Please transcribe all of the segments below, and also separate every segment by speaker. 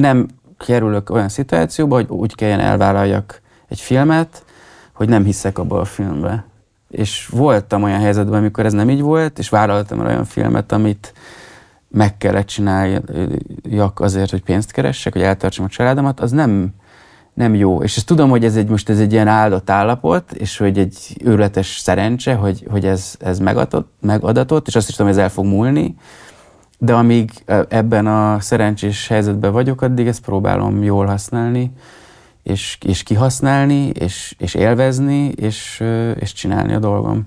Speaker 1: nem kerülök olyan szituációba, hogy úgy kelljen elvállaljak egy filmet, hogy nem hiszek abba a filmbe. És voltam olyan helyzetben, amikor ez nem így volt, és vállaltam el olyan filmet, amit meg kellett csináljak azért, hogy pénzt keressek, hogy eltartsam a családomat, az nem, nem jó. És ezt tudom, hogy ez egy, most ez egy ilyen áldott állapot, és hogy egy őrletes szerencse, hogy, hogy ez, ez megadatott, megadatott, és azt is tudom, hogy ez el fog múlni, de amíg e, ebben a szerencsés helyzetben vagyok, addig ezt próbálom jól használni, és, és kihasználni, és, és élvezni, és, és csinálni a dolgom.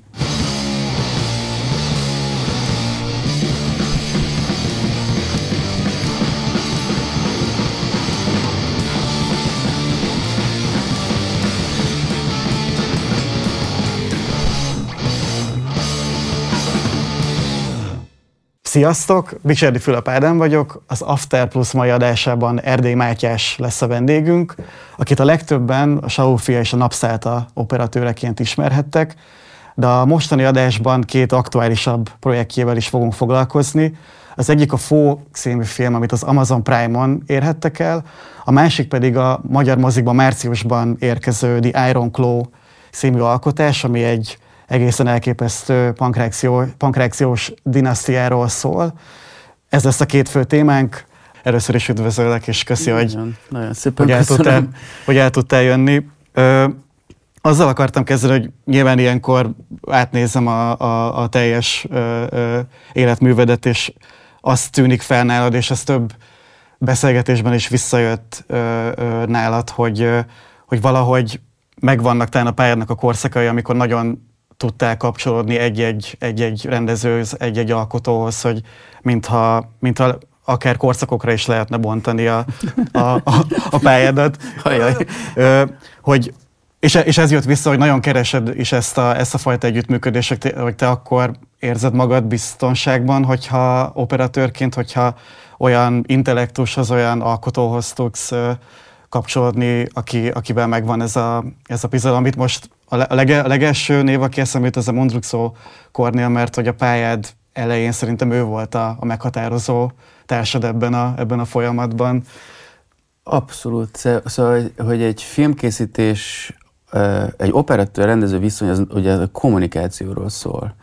Speaker 2: Sziasztok, Bicserdi Fülöp Ádám vagyok, az After Plus mai adásában Erdély Mátyás lesz a vendégünk, akit a legtöbben a Saufia és a Napszálta operatőreként ismerhettek, de a mostani adásban két aktuálisabb projektjével is fogunk foglalkozni. Az egyik a Fó című film, amit az Amazon Prime-on érhettek el, a másik pedig a magyar mozikban márciusban érkező The Iron Claw című alkotás, ami egy egészen elképesztő pankreakció, pankreakciós dinasztiáról szól. Ez lesz a két fő témánk. Először is üdvözöllek, és köszi, nagyon, hogy, nagyon szépen hogy, el tudtál, hogy el tudtál jönni. Ö, azzal akartam kezdeni, hogy nyilván ilyenkor átnézem a, a, a teljes ö, ö, életművedet, és azt tűnik fel nálad, és ez több beszélgetésben is visszajött ö, ö, nálad, hogy, ö, hogy valahogy megvannak talán a pályának a korszakai, amikor nagyon tudtál kapcsolódni egy-egy, egy-egy rendezőhöz, egy-egy alkotóhoz, hogy mintha, mintha akár korszakokra is lehetne bontani a, a, a, a pályádat. Ö, hogy, és, e, és ez jött vissza, hogy nagyon keresed is ezt a, ezt a fajta együttműködést, hogy te akkor érzed magad biztonságban, hogyha operatőrként, hogyha olyan intellektushoz, olyan alkotóhoz tudsz kapcsolódni, aki, akiben megvan ez a, ez a bizalom. amit most a, lege, a legelső név, aki eszembe jut, az a Mondruxo Kornél, mert hogy a pályád elején szerintem ő volt a, a meghatározó társad ebben a, ebben a folyamatban. Abszolút. Szóval, hogy egy filmkészítés, egy
Speaker 1: operatőr rendező viszony, az ugye a kommunikációról szól.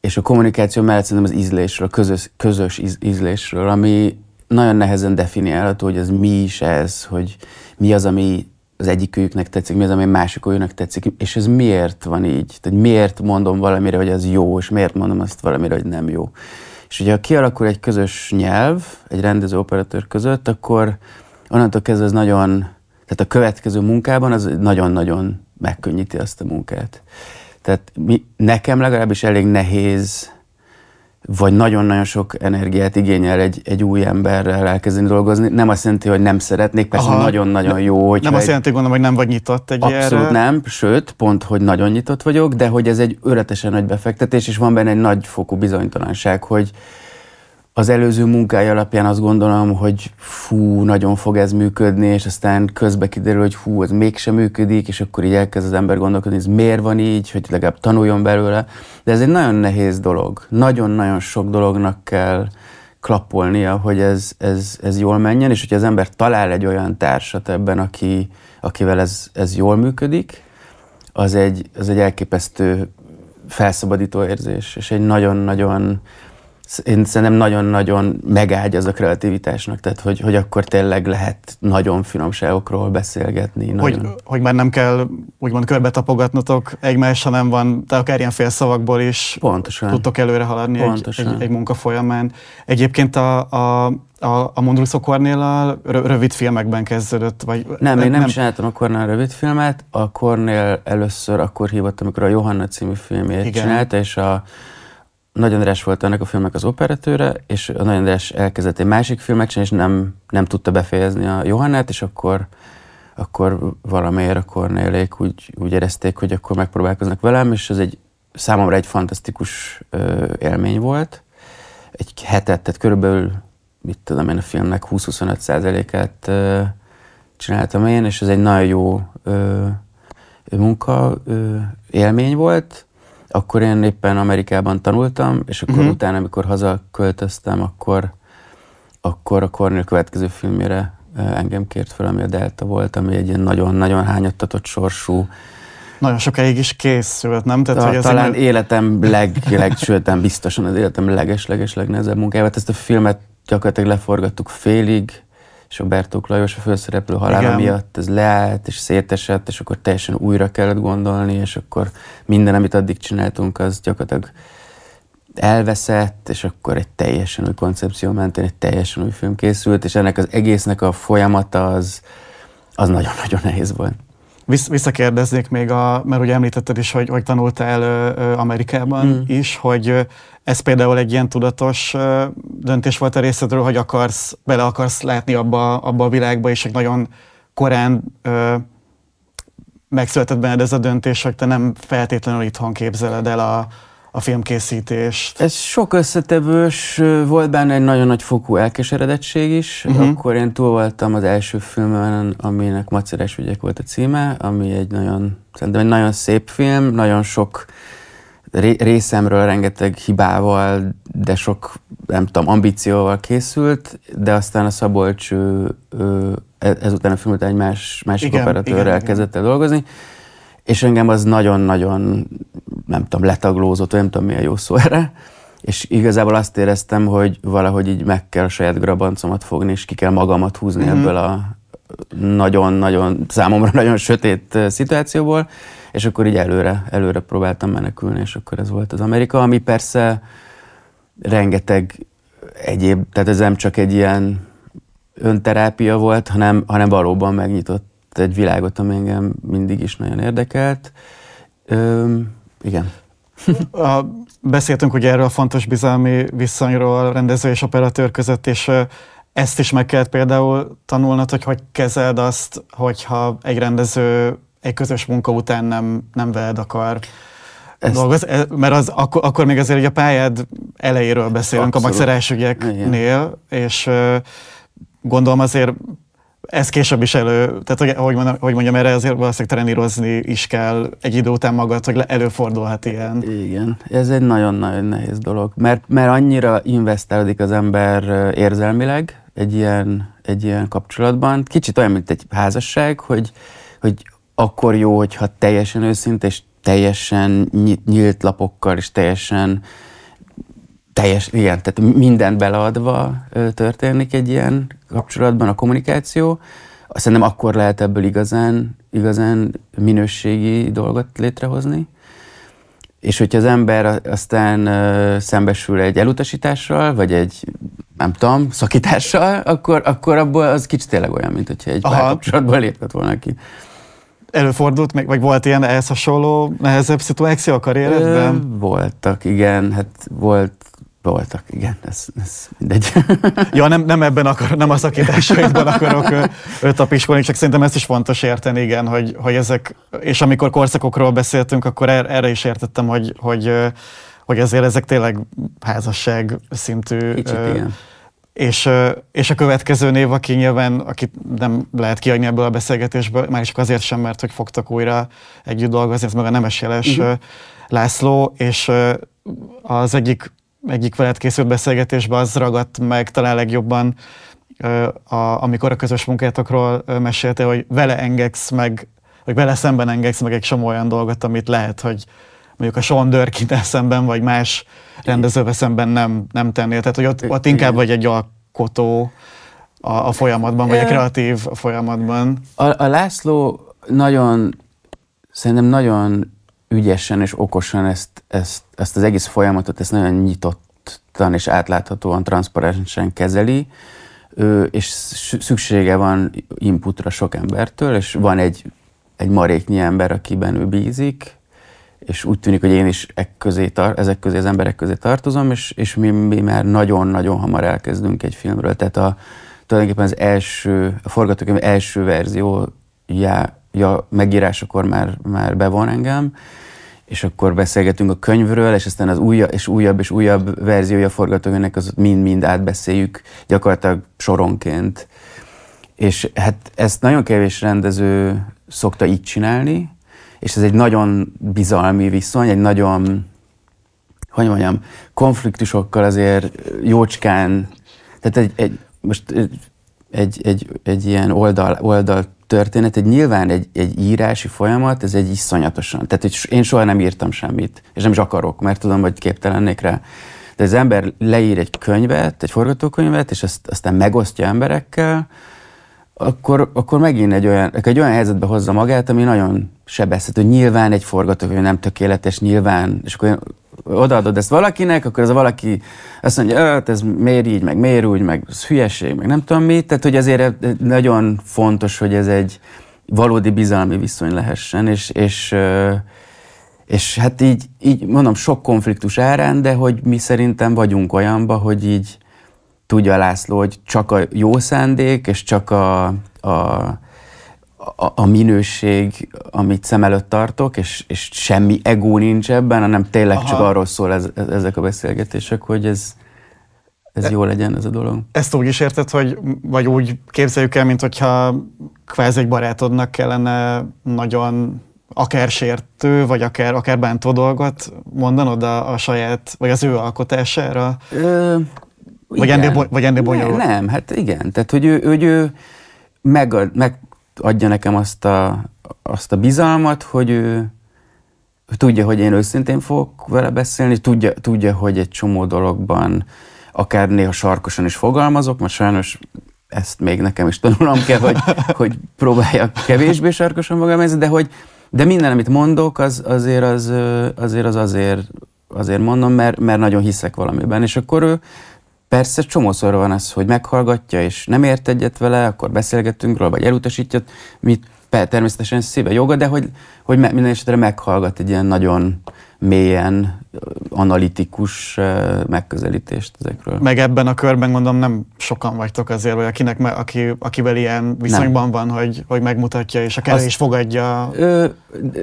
Speaker 1: És a kommunikáció mellett szerintem az ízlésről, közös, közös ízlésről, ami nagyon nehezen definiálható, hogy ez mi is ez, hogy mi az, ami az egyik őjüknek tetszik, mi az, ami másik őjüknek tetszik, és ez miért van így? Tehát miért mondom valamire, hogy az jó, és miért mondom azt valamire, hogy nem jó? És ugye, ha kialakul egy közös nyelv egy rendező operatőr között, akkor onnantól kezdve ez nagyon, tehát a következő munkában az nagyon-nagyon megkönnyíti azt a munkát. Tehát mi, nekem legalábbis elég nehéz vagy nagyon-nagyon sok energiát igényel egy, egy új emberrel elkezdeni dolgozni. Nem azt jelenti, hogy nem szeretnék, persze nagyon-nagyon jó. Hogy nem azt jelenti,
Speaker 2: gondolom, hogy nem vagy nyitott egy Abszolút erre. nem,
Speaker 1: sőt, pont, hogy nagyon nyitott vagyok, de hogy ez egy öretesen nagy befektetés, és van benne egy nagy fokú bizonytalanság, hogy, az előző munkája alapján azt gondolom, hogy fú, nagyon fog ez működni, és aztán közbe kiderül, hogy fú, ez mégsem működik, és akkor így elkezd az ember gondolkodni, ez miért van így, hogy legalább tanuljon belőle. De ez egy nagyon nehéz dolog. Nagyon-nagyon sok dolognak kell klappolnia, hogy ez, ez, ez jól menjen, és hogyha az ember talál egy olyan társat ebben, aki, akivel ez, ez jól működik, az egy, az egy elképesztő felszabadító érzés, és egy nagyon-nagyon én szerintem nagyon-nagyon megágy az a kreativitásnak, tehát hogy, hogy akkor tényleg lehet nagyon finomságokról beszélgetni. Hogy, nagyon.
Speaker 2: hogy már nem kell úgymond körbe tapogatnotok egymás, hanem van, te akár ilyen félszavakból is Pontosan. tudtok előre haladni Pontosan. Egy, egy, egy munka folyamán. Egyébként a, a a, a Mondrusz Kornélal rövid filmekben kezdődött? Vagy, nem, én nem, nem
Speaker 1: csináltam a Kornél rövid filmet. A Kornél először akkor hívott, amikor a Johanna című filmét Igen. csinálta, és a nagy András volt ennek a filmnek az operatőre, és a Nagy András elkezdett egy másik filmet csinálni, és nem, nem tudta befejezni a Johannát, és akkor akkor valamiért a Cornélék úgy, úgy érezték, hogy akkor megpróbálkoznak velem, és ez egy számomra egy fantasztikus ö, élmény volt. Egy hetet, tehát körülbelül, mit tudom én, a filmnek 20-25 százalékát csináltam én, és ez egy nagyon jó ö, munka ö, élmény volt. Akkor én éppen Amerikában tanultam, és akkor uh-huh. utána, amikor hazaköltöztem, akkor, akkor a Cornél következő filmére engem kért fel, ami a Delta volt, ami egy ilyen nagyon-nagyon hányottatott sorsú,
Speaker 2: nagyon sokáig is készült, nem? Tehát, a, hogy talán én...
Speaker 1: életem leg, leg sőt, biztosan az életem leges, leges, legnehezebb munkáját. Hát ezt a filmet gyakorlatilag leforgattuk félig, és a Bertók Lajos a főszereplő halála Igen. miatt ez leállt, és szétesett, és akkor teljesen újra kellett gondolni, és akkor minden, amit addig csináltunk, az gyakorlatilag elveszett, és akkor egy teljesen új koncepció mentén egy teljesen új film készült, és ennek az egésznek a folyamata az, az nagyon-nagyon nehéz volt
Speaker 2: visszakérdeznék még, a, mert ugye említetted is, hogy, hogy tanultál Amerikában mm. is, hogy ez például egy ilyen tudatos döntés volt a részedről, hogy akarsz, bele akarsz látni abba, abba a világba, és egy nagyon korán ö, megszületett benned ez a döntés, hogy te nem feltétlenül itthon képzeled el a, a filmkészítést? Ez sok
Speaker 1: összetevős, volt benne egy nagyon nagy fokú elkeseredettség is. Uh-huh. Akkor én túl voltam az első filmen, aminek Macerás ügyek volt a címe, ami egy nagyon, szerintem egy nagyon szép film, nagyon sok részemről rengeteg hibával, de sok, nem tudom, ambícióval készült, de aztán a Szabolcs ő, ő, e-, ezután a film után egy más, másik igen, operatőrrel igen, kezdett el dolgozni. Igen és engem az nagyon-nagyon, nem tudom, letaglózott, nem tudom, milyen jó szó erre, és igazából azt éreztem, hogy valahogy így meg kell a saját grabancomat fogni, és ki kell magamat húzni mm-hmm. ebből a nagyon-nagyon, számomra nagyon sötét szituációból, és akkor így előre, előre próbáltam menekülni, és akkor ez volt az Amerika, ami persze rengeteg egyéb, tehát ez nem csak egy ilyen önterápia volt, hanem, hanem valóban megnyitott egy világot, ami engem mindig is nagyon
Speaker 2: érdekelt. Üm, igen. A, beszéltünk ugye erről a fontos bizalmi viszonyról rendező és operatőr között, és ezt is meg kellett például tanulnod, hogy hogy kezeld azt, hogyha egy rendező egy közös munka után nem, nem veled akar ezt... dolgoz, e, mert az, akkor, akkor még azért ugye a pályád elejéről beszélünk Abszolút. a macerás ügyeknél, Igen. és gondolom azért ez később is elő, tehát hogy, hogy, mondjam, hogy mondjam, erre azért valószínűleg trenírozni is kell egy idő után magad, hogy előfordulhat ilyen. Igen, ez egy nagyon-nagyon nehéz dolog, mert, mert
Speaker 1: annyira investálódik az ember érzelmileg egy ilyen, egy ilyen kapcsolatban. Kicsit olyan, mint egy házasság, hogy, hogy akkor jó, hogyha teljesen őszint és teljesen nyílt lapokkal és teljesen uh, teljes, igen, tehát mindent beleadva történik egy ilyen kapcsolatban a kommunikáció. Szerintem akkor lehet ebből igazán, igazán minőségi dolgot létrehozni. És hogyha az ember aztán szembesül egy elutasítással, vagy egy, nem tudom, szakítással, akkor, akkor abból az kicsit tényleg
Speaker 2: olyan, mint hogyha egy párkapcsolatban lépett volna ki. Előfordult meg, vagy volt ilyen ehhez hasonló, nehezebb szituáció a karrieredben? voltak, igen. Hát volt
Speaker 1: voltak, igen, ez, ez mindegy.
Speaker 2: Ja, nem, nem ebben akar, nem a szakításaidban akarok ötapiskolni, csak szerintem ezt is fontos érteni, igen, hogy, hogy ezek, és amikor korszakokról beszéltünk, akkor er, erre is értettem, hogy, hogy, hogy ezért ezek tényleg házasság szintű. Kicsit, ö, igen. És, és a következő név, aki nyilván, akit nem lehet kiadni ebből a beszélgetésből, már csak azért sem, mert hogy fogtak újra együtt dolgozni, ez meg a Nemes Jeles uh-huh. László, és az egyik egyik veled készült beszélgetésben az ragadt meg talán legjobban, a, amikor a közös munkátokról mesélte, hogy vele engedsz meg, vagy vele szemben engedsz meg egy csomó olyan dolgot, amit lehet, hogy mondjuk a Sean durkin szemben, vagy más rendezővel szemben nem, nem tennél. Tehát, hogy ott, ott inkább vagy egy alkotó a, a folyamatban, vagy a kreatív folyamatban.
Speaker 1: A, a László nagyon, szerintem nagyon ügyesen és okosan ezt, ezt, ezt az egész folyamatot, ezt nagyon nyitottan és átláthatóan, transzparensen kezeli, és szüksége van inputra sok embertől, és van egy, egy maréknyi ember, akiben ő bízik, és úgy tűnik, hogy én is ek közé tar- ezek közé, az emberek közé tartozom, és, és mi, mi már nagyon-nagyon hamar elkezdünk egy filmről. Tehát a, tulajdonképpen az első, a forgatókönyv első verzió já, já, megírásakor már, már bevon engem, és akkor beszélgetünk a könyvről, és aztán az újabb és újabb és újabb verziója forgatókönyvnek az mind-mind átbeszéljük, gyakorlatilag soronként. És hát ezt nagyon kevés rendező szokta így csinálni, és ez egy nagyon bizalmi viszony, egy nagyon, hogy mondjam, konfliktusokkal azért jócskán, tehát egy, egy most egy, egy, egy ilyen oldal, oldalt történet, egy nyilván egy, egy írási folyamat, ez egy iszonyatosan. Tehát hogy én soha nem írtam semmit, és nem is akarok, mert tudom, hogy képtelennék rá. De az ember leír egy könyvet, egy forgatókönyvet, és ezt aztán megosztja emberekkel, akkor, akkor megint egy olyan, egy olyan helyzetbe hozza magát, ami nagyon sebezhető. Nyilván egy forgatókönyv nem tökéletes, nyilván, és akkor odaadod ezt valakinek, akkor ez a valaki azt mondja, hát ez miért így, meg miért úgy, meg ez hülyeség, meg nem tudom mi. Tehát, hogy ezért nagyon fontos, hogy ez egy valódi bizalmi viszony lehessen, és, és és hát így, így mondom, sok konfliktus árán, de hogy mi szerintem vagyunk olyanba, hogy így tudja László, hogy csak a jó szándék, és csak a, a a, a minőség, amit szem előtt tartok, és, és semmi egó nincs ebben, hanem tényleg Aha. csak arról szól ez, ez, ezek a beszélgetések, hogy ez, ez e, jó legyen ez a dolog.
Speaker 2: Ezt úgy is érted, hogy, vagy úgy képzeljük el, mint hogyha kvázi egy barátodnak kellene nagyon akár sértő, vagy akár, akár bántó dolgot mondanod a, a saját, vagy az ő alkotására? Ö, vagy, igen. ennél, vagy ennél bonyolult? Nem, nem, hát
Speaker 1: igen. Tehát, hogy ő, ő, ő meg, meg adja nekem azt a, azt a bizalmat, hogy ő, tudja, hogy én őszintén fogok vele beszélni, tudja, tudja, hogy egy csomó dologban akár néha sarkosan is fogalmazok, mert sajnos ezt még nekem is tanulnom kell, hogy, hogy próbáljak kevésbé sarkosan fogalmazni, de hogy de minden, amit mondok, az azért az, azért, az azért, azért mondom, mert, mert nagyon hiszek valamiben. És akkor ő, Persze csomószor van az, hogy meghallgatja, és nem ért egyet vele, akkor beszélgetünk róla, vagy elutasítja, mit természetesen szíve joga, de hogy, hogy minden esetre meghallgat egy ilyen nagyon mélyen analitikus eh, megközelítést ezekről. Meg
Speaker 2: ebben a körben gondolom nem sokan vagytok azért, vagy akinek, aki, akivel ilyen viszonyban nem. van, hogy, hogy megmutatja, és a kell is fogadja.
Speaker 1: Ö,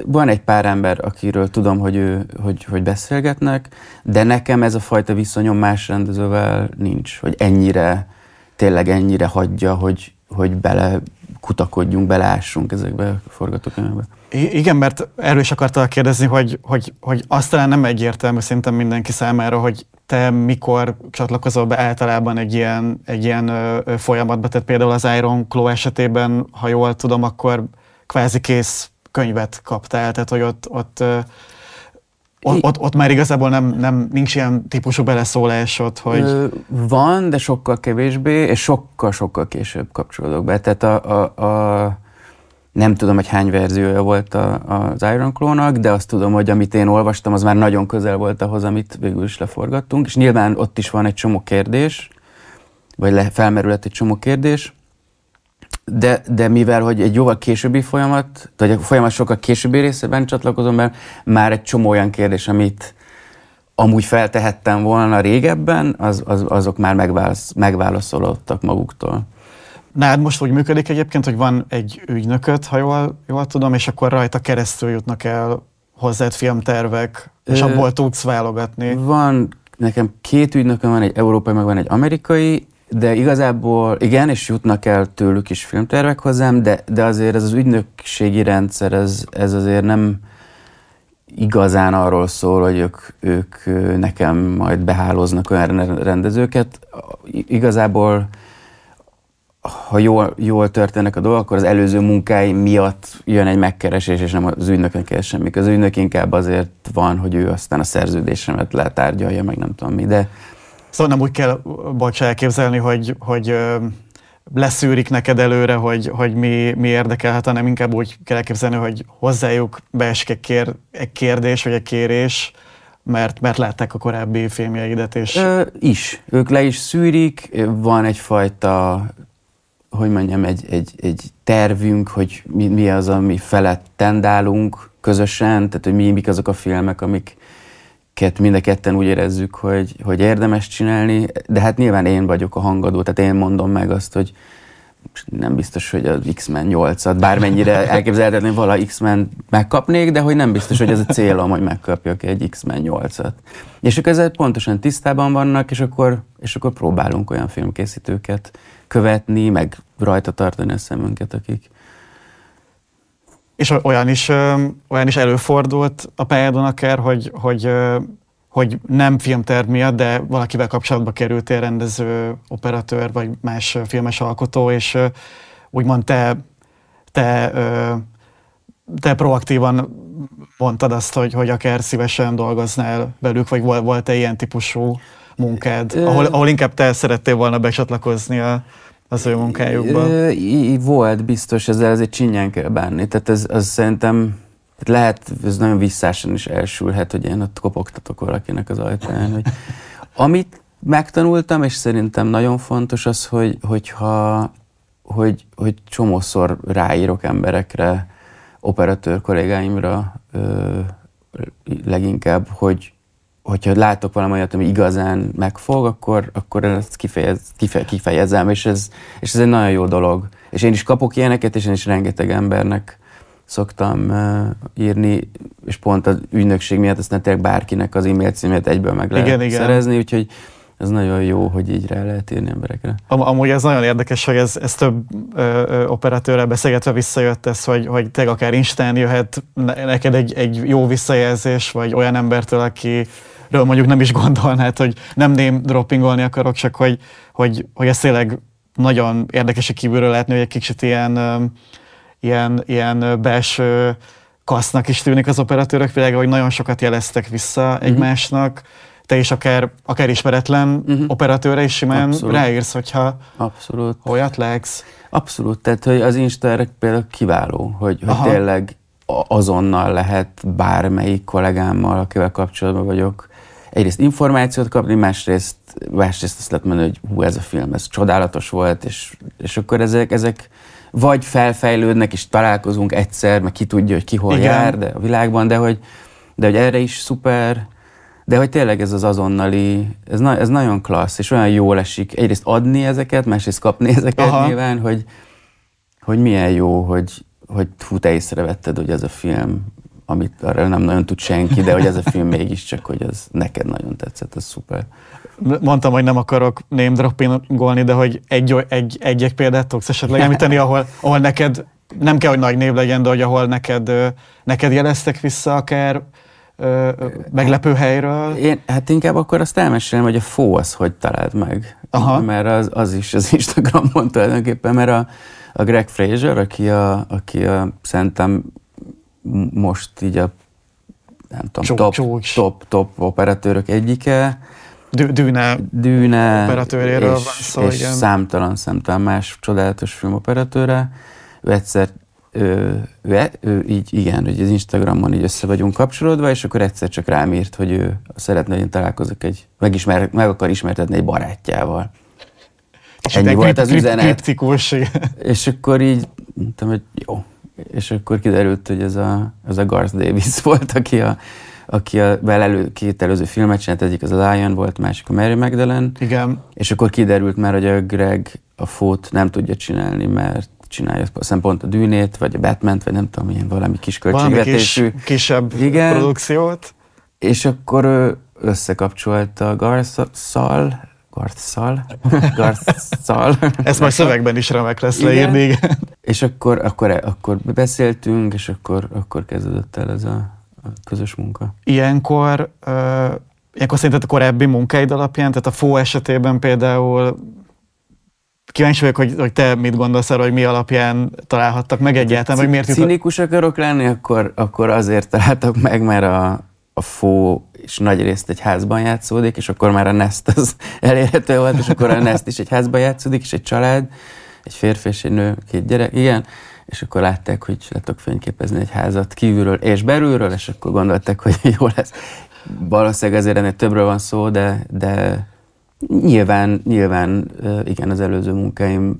Speaker 1: van egy pár ember, akiről tudom, hogy, ő, hogy, hogy beszélgetnek, de nekem ez a fajta viszonyom más rendezővel nincs, hogy ennyire, tényleg ennyire hagyja, hogy, hogy bele kutakodjunk, belássunk ezekbe a forgatókönyvekbe.
Speaker 2: Igen, mert erről is akartál kérdezni, hogy, hogy, hogy azt talán nem egyértelmű szerintem mindenki számára, hogy te mikor csatlakozol be általában egy ilyen, egy ilyen ö, ö, folyamatba, tehát például az Iron Claw esetében, ha jól tudom, akkor kvázi kész könyvet kaptál, tehát hogy ott, ott, ö, ott, ott, ott már igazából nem, nem, nincs ilyen típusú beleszólásod, hogy...
Speaker 1: Van, de sokkal kevésbé, és sokkal-sokkal később kapcsolódok be. Tehát a, a, a nem tudom, hogy hány verziója volt a, az Iron Claw-nak, de azt tudom, hogy amit én olvastam, az már nagyon közel volt ahhoz, amit végül is leforgattunk, és nyilván ott is van egy csomó kérdés, vagy le, felmerült egy csomó kérdés, de, de mivel, hogy egy jóval későbbi folyamat, vagy a folyamat sokkal későbbi részében csatlakozom, mert már egy csomó olyan kérdés, amit amúgy feltehettem volna régebben, az, az, azok már megválasz, megválaszolódtak maguktól.
Speaker 2: Nád most úgy működik egyébként, hogy van egy ügynököt, ha jól, jól tudom, és akkor rajta keresztül jutnak el hozzád filmtervek, és abból tudsz válogatni. Van, nekem két ügynököm
Speaker 1: van, egy európai, meg van egy amerikai, de igazából igen, és jutnak el tőlük is filmtervek hozzám, de, de azért ez az ügynökségi rendszer, ez, ez azért nem igazán arról szól, hogy ők, ők nekem majd behálóznak olyan rendezőket. Igazából ha jól, jól történnek a dolgok, akkor az előző munkái miatt jön egy megkeresés, és nem az ügynöknek ez semmi. Az ügynök inkább azért van, hogy ő aztán a szerződésemet letárgyalja, meg nem tudom mi, de...
Speaker 2: Szóval nem úgy kell, bocs, elképzelni, hogy, hogy leszűrik neked előre, hogy, hogy mi, mi érdekelhet, hanem inkább úgy kell elképzelni, hogy hozzájuk beesik egy, kér, egy kérdés, vagy egy kérés, mert, mert látták a korábbi filmjeidet, és... Ö,
Speaker 1: is. Ők le is szűrik, van egyfajta hogy mondjam, egy, egy, egy tervünk, hogy mi, mi az, ami felett tendálunk közösen, tehát hogy mi, mik azok a filmek, amik, amiket mind a ketten úgy érezzük, hogy, hogy érdemes csinálni, de hát nyilván én vagyok a hangadó, tehát én mondom meg azt, hogy nem biztos, hogy az X-Men 8-at, bármennyire elképzelhetetlen, vala X-Men megkapnék, de hogy nem biztos, hogy ez a célom, hogy megkapjak egy X-Men 8-at. És ők ezzel pontosan tisztában vannak, és akkor, és akkor próbálunk olyan filmkészítőket követni, meg rajta tartani a szemünket, akik.
Speaker 2: És olyan is, olyan is előfordult a pályádon akár, hogy, hogy hogy nem filmterv miatt, de valakivel kapcsolatba kerültél rendező, operatőr vagy más filmes alkotó, és úgymond te, te, te proaktívan mondtad azt, hogy, hogy akár szívesen dolgoznál velük, vagy volt-e ilyen típusú munkád, ahol, ahol inkább te szerettél volna becsatlakozni a, az ő munkájukban?
Speaker 1: Volt biztos, ezzel egy csinyán kell bánni. Tehát ez az szerintem tehát lehet, ez nagyon visszásan is elsülhet, hogy én ott kopogtatok valakinek az ajtaján. Hogy amit megtanultam, és szerintem nagyon fontos az, hogy, hogyha, hogy, hogy csomószor ráírok emberekre, operatőr kollégáimra ö, leginkább, hogy, hogyha látok valami olyat, ami igazán megfog, akkor, akkor ezt kifejez, kifejez, kifejezem, és ez, és ez egy nagyon jó dolog. És én is kapok ilyeneket, és én is rengeteg embernek szoktam uh, írni, és pont az ügynökség miatt aztán tényleg bárkinek az e-mail címét egyből meg lehet igen, szerezni, igen. úgyhogy ez nagyon jó, hogy így rá lehet írni emberekre.
Speaker 2: Am- amúgy ez nagyon érdekes, hogy ez, ez több ö, ö, operatőrrel beszélgetve visszajött ez, hogy, hogy te akár Instán jöhet neked egy, egy jó visszajelzés, vagy olyan embertől, aki amiről mondjuk nem is gondolnád, hogy nem ném droppingolni akarok, csak hogy, hogy, hogy ez tényleg nagyon érdekes a kívülről látni, hogy egy kicsit ilyen, ilyen, ilyen belső kasznak is tűnik az operatőrök például, hogy nagyon sokat jeleztek vissza uh-huh. egymásnak, te is akár, akár ismeretlen uh-huh. operatőre is simán Abszolút. ráírsz, hogyha Abszolút. olyat legsz. Abszolút, tehát
Speaker 1: hogy az Insta erre például kiváló, hogy, hogy tényleg azonnal lehet bármelyik kollégámmal, akivel kapcsolatban vagyok, egyrészt információt kapni, másrészt, másrészt azt lehet mondani, hogy hú, ez a film, ez csodálatos volt, és, és akkor ezek, ezek vagy felfejlődnek, és találkozunk egyszer, meg ki tudja, hogy ki hol Igen. jár de a világban, de hogy, de hogy erre is szuper, de hogy tényleg ez az azonnali, ez, na, ez nagyon klassz, és olyan jól esik egyrészt adni ezeket, másrészt kapni ezeket Aha. nyilván, hogy, hogy milyen jó, hogy, hogy hú, te észrevetted, hogy ez a film amit arra nem nagyon tud senki, de hogy ez a film mégiscsak, hogy ez neked nagyon tetszett, ez szuper.
Speaker 2: Mondtam, hogy nem akarok name dropping de hogy egy, egy, egy, egy példát tudsz esetleg említeni, ahol, ahol neked, nem kell, hogy nagy név legyen, de hogy ahol neked, neked jeleztek vissza akár ö, meglepő helyről? Én, hát inkább akkor azt elmesélem, hogy a fó az hogy
Speaker 1: talált meg. Aha. Mert az, az is az Instagramon tulajdonképpen, mert a, a Greg Fraser, aki, a, aki a, szerintem most így a nem tudom, Csók, top, csócs. top, top operatőrök egyike. Dű, dűne, Dűne operatőréről és, van szó, és igen. számtalan, számtalan más csodálatos filmoperatőre. Ő egyszer ő, ő, e-, ő, így igen, hogy az Instagramon így össze vagyunk kapcsolódva, és akkor egyszer csak rám írt, hogy ő szeretne, hogy én találkozok egy, megismer, meg akar ismertetni egy barátjával. És Ennyi volt az üzenet.
Speaker 2: Kriptikus.
Speaker 1: És akkor így mondtam, hogy jó, és akkor kiderült, hogy ez a, ez a Garth Davis volt, aki a, aki a belelő, két előző filmet csinált, egyik az a Lion volt, másik a Mary Magdalene. Igen. És akkor kiderült már, hogy a Greg a fót nem tudja csinálni, mert csinálja aztán pont a dűnét, vagy a batman vagy nem tudom, ilyen valami kis költségvetésű. Valami
Speaker 2: kis, kisebb Igen.
Speaker 1: produkciót. És akkor összekapcsolta a Garth-szal,
Speaker 2: Garth-szal, Garth-szal. Ezt majd szövegben is remek lesz leírni, igen.
Speaker 1: És akkor, akkor, akkor beszéltünk, és akkor, akkor kezdődött el ez a, a közös munka.
Speaker 2: Ilyenkor, uh, ilyenkor szerinted a korábbi munkáid alapján, tehát a FO esetében például kíváncsi vagyok, hogy, hogy te mit gondolsz arra, hogy mi alapján találhattak meg egyáltalán, vagy miért jutott...
Speaker 1: Cinikus akarok lenni, akkor, akkor azért találtak meg, mert a, a fó és nagy részt egy házban játszódik, és akkor már a Nest az elérhető volt, és akkor a Nest is egy házban játszódik, és egy család, egy férfi és egy nő, két gyerek, igen, és akkor látták, hogy le tudok fényképezni egy házat kívülről és belülről, és akkor gondolták, hogy jó lesz. Valószínűleg azért ennél többről van szó, de, de nyilván, nyilván igen, az előző munkáim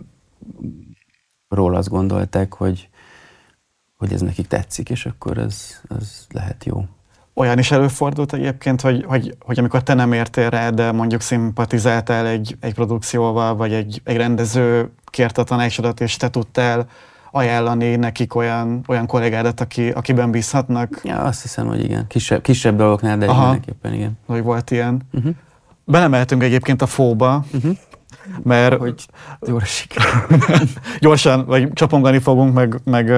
Speaker 1: ról azt gondolták, hogy, hogy ez nekik tetszik, és akkor ez, ez lehet jó
Speaker 2: olyan is előfordult egyébként, hogy, hogy, hogy amikor te nem értél rá, de mondjuk szimpatizáltál egy, egy produkcióval, vagy egy, egy rendező kérte a tanácsodat, és te tudtál ajánlani nekik olyan, olyan kollégádat, aki, akiben bízhatnak? Ja, azt hiszem, hogy
Speaker 1: igen. Kisebb, kisebb dolgoknál, de Aha. mindenképpen igen.
Speaker 2: Hogy volt ilyen. Uh-huh. Belemeltünk egyébként a fóba, uh-huh. mert... Hogy gyorsan, vagy csapongani fogunk, meg, meg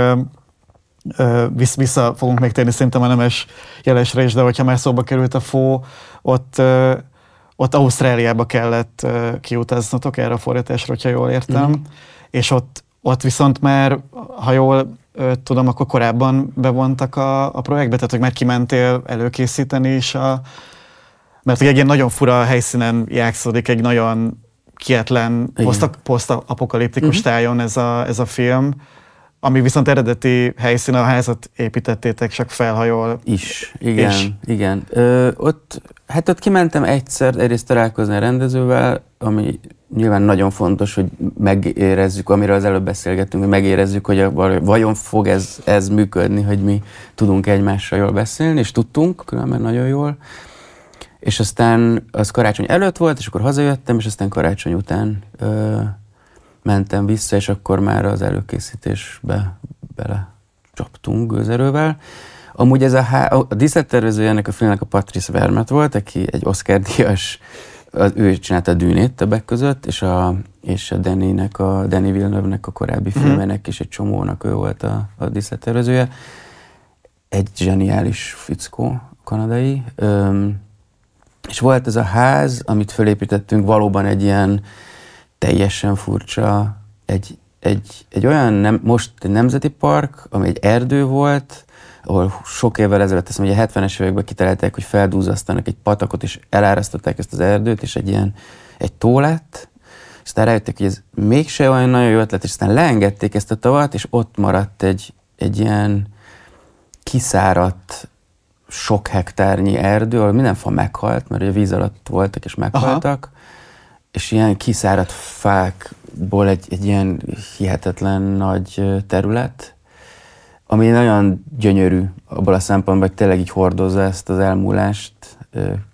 Speaker 2: vissza fogunk még térni szerintem a nemes jelesre is, de hogyha már szóba került a fó, ott, ott Ausztráliába kellett kiutaznotok erre a fordításra, hogyha jól értem, mm-hmm. és ott, ott viszont már, ha jól tudom, akkor korábban bevontak a, a projektbe, tehát hogy már kimentél előkészíteni is a... Mert egy ilyen nagyon fura helyszínen játszódik, egy nagyon kietlen, posztapokaliptikus poszt- mhm. poszt- tájon ez a, ez a film, ami viszont eredeti helyszínen a házat építettétek, csak felhajol. Is,
Speaker 1: igen, és... igen.
Speaker 2: Ö, ott, hát ott kimentem egyszer, egyrészt találkozni a rendezővel,
Speaker 1: ami nyilván nagyon fontos, hogy megérezzük, amiről az előbb beszélgettünk, hogy megérezzük, hogy a, vajon fog ez, ez működni, hogy mi tudunk egymással jól beszélni, és tudtunk, különben nagyon jól. És aztán az karácsony előtt volt, és akkor hazajöttem, és aztán karácsony után ö, mentem vissza, és akkor már az előkészítésbe bele csaptunk gőzerővel. Amúgy ez a, há- a díszlettervezője ennek a filmnek a Patrice Vermet volt, aki egy Oscar-díjas, az, ő csinálta a Dűnét többek között, és a, és a Danny-nek, a Danny Villeneuve-nek a korábbi mm-hmm. filmenek, és egy csomónak ő volt a, a díszlettervezője. Egy zseniális fickó, kanadai. Öm, és volt ez a ház, amit fölépítettünk, valóban egy ilyen teljesen furcsa. Egy, egy, egy olyan nem, most egy nemzeti park, ami egy erdő volt, ahol sok évvel ezelőtt, azt mondja, 70-es években kitalálták, hogy feldúzasztanak egy patakot, és elárasztották ezt az erdőt, és egy ilyen egy tó lett, és aztán rájöttek, hogy ez mégse olyan nagyon jó ötlet, és aztán leengedték ezt a tavat, és ott maradt egy, egy ilyen kiszáradt sok hektárnyi erdő, ahol minden fa meghalt, mert a víz alatt voltak és meghaltak, Aha és ilyen kiszáradt fákból egy, egy ilyen hihetetlen nagy terület, ami nagyon gyönyörű abból a szempontból, hogy tényleg így hordozza ezt az elmúlást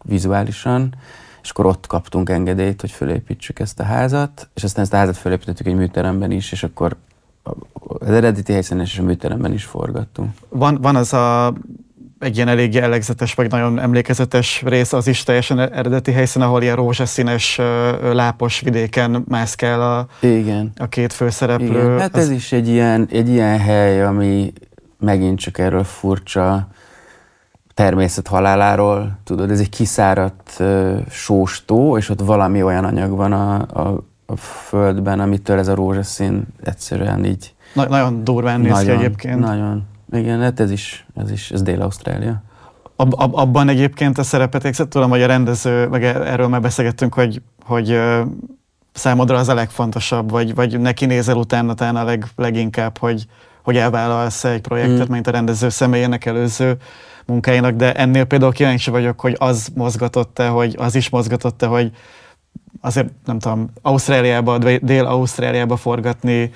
Speaker 1: vizuálisan, és akkor ott kaptunk engedélyt, hogy fölépítsük ezt a házat, és aztán ezt a házat fölépítettük egy műteremben is, és akkor az eredeti helyszínen és a műteremben is forgattunk.
Speaker 2: Van, van az a egy ilyen elég jellegzetes, vagy nagyon emlékezetes rész az is teljesen eredeti helyszín, ahol ilyen rózsaszínes, lápos vidéken mászkál a, Igen. a két főszereplő. Igen. Hát ez az...
Speaker 1: is egy ilyen, egy ilyen hely, ami megint csak erről furcsa természet haláláról, tudod, ez egy kiszáradt sóstó, és ott valami olyan anyag van a, a, a földben, amitől ez a rózsaszín egyszerűen így...
Speaker 2: Na, nagyon durván néz ki egyébként. Nagyon,
Speaker 1: igen, hát ez is, ez is, ez Dél-Ausztrália.
Speaker 2: Ab, ab, abban egyébként a szerepet, tudom, hogy a rendező, meg e, erről már beszélgettünk, hogy, hogy számodra az a legfontosabb, vagy, vagy neki nézel utána talán a leg, leginkább, hogy, hogy elvállalsz egy projektet, mm. mint a rendező személyének előző munkáinak, de ennél például kíváncsi vagyok, hogy az mozgatott-e, hogy az is mozgatott-e, hogy azért nem tudom, Ausztráliába, Dél-Ausztráliába forgatni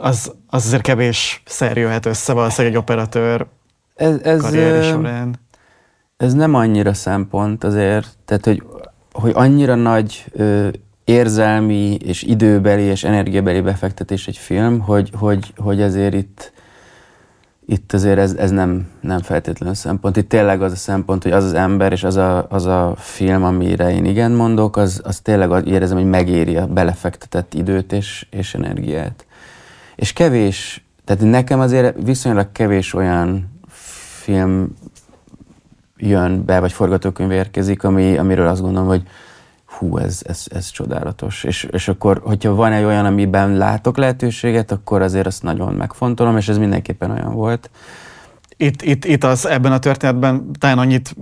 Speaker 2: az, az azért kevés szer jöhet össze valószínűleg egy operatőr ez, ez, során.
Speaker 1: Ez nem annyira szempont azért, tehát hogy, hogy annyira nagy ö, érzelmi és időbeli és energiabeli befektetés egy film, hogy, hogy, hogy ezért itt itt azért ez, ez nem, nem feltétlenül szempont. Itt tényleg az a szempont, hogy az az ember és az a, az a film, amire én igen mondok, az, az tényleg érzem, hogy megéri a belefektetett időt és, és energiát és kevés, tehát nekem azért viszonylag kevés olyan film jön be, vagy forgatókönyv érkezik, ami, amiről azt gondolom, hogy hú, ez, ez, ez csodálatos. És, és akkor, hogyha van egy olyan, amiben látok lehetőséget, akkor azért
Speaker 2: azt nagyon megfontolom, és ez mindenképpen olyan volt. Itt, itt, itt az, ebben a történetben talán annyit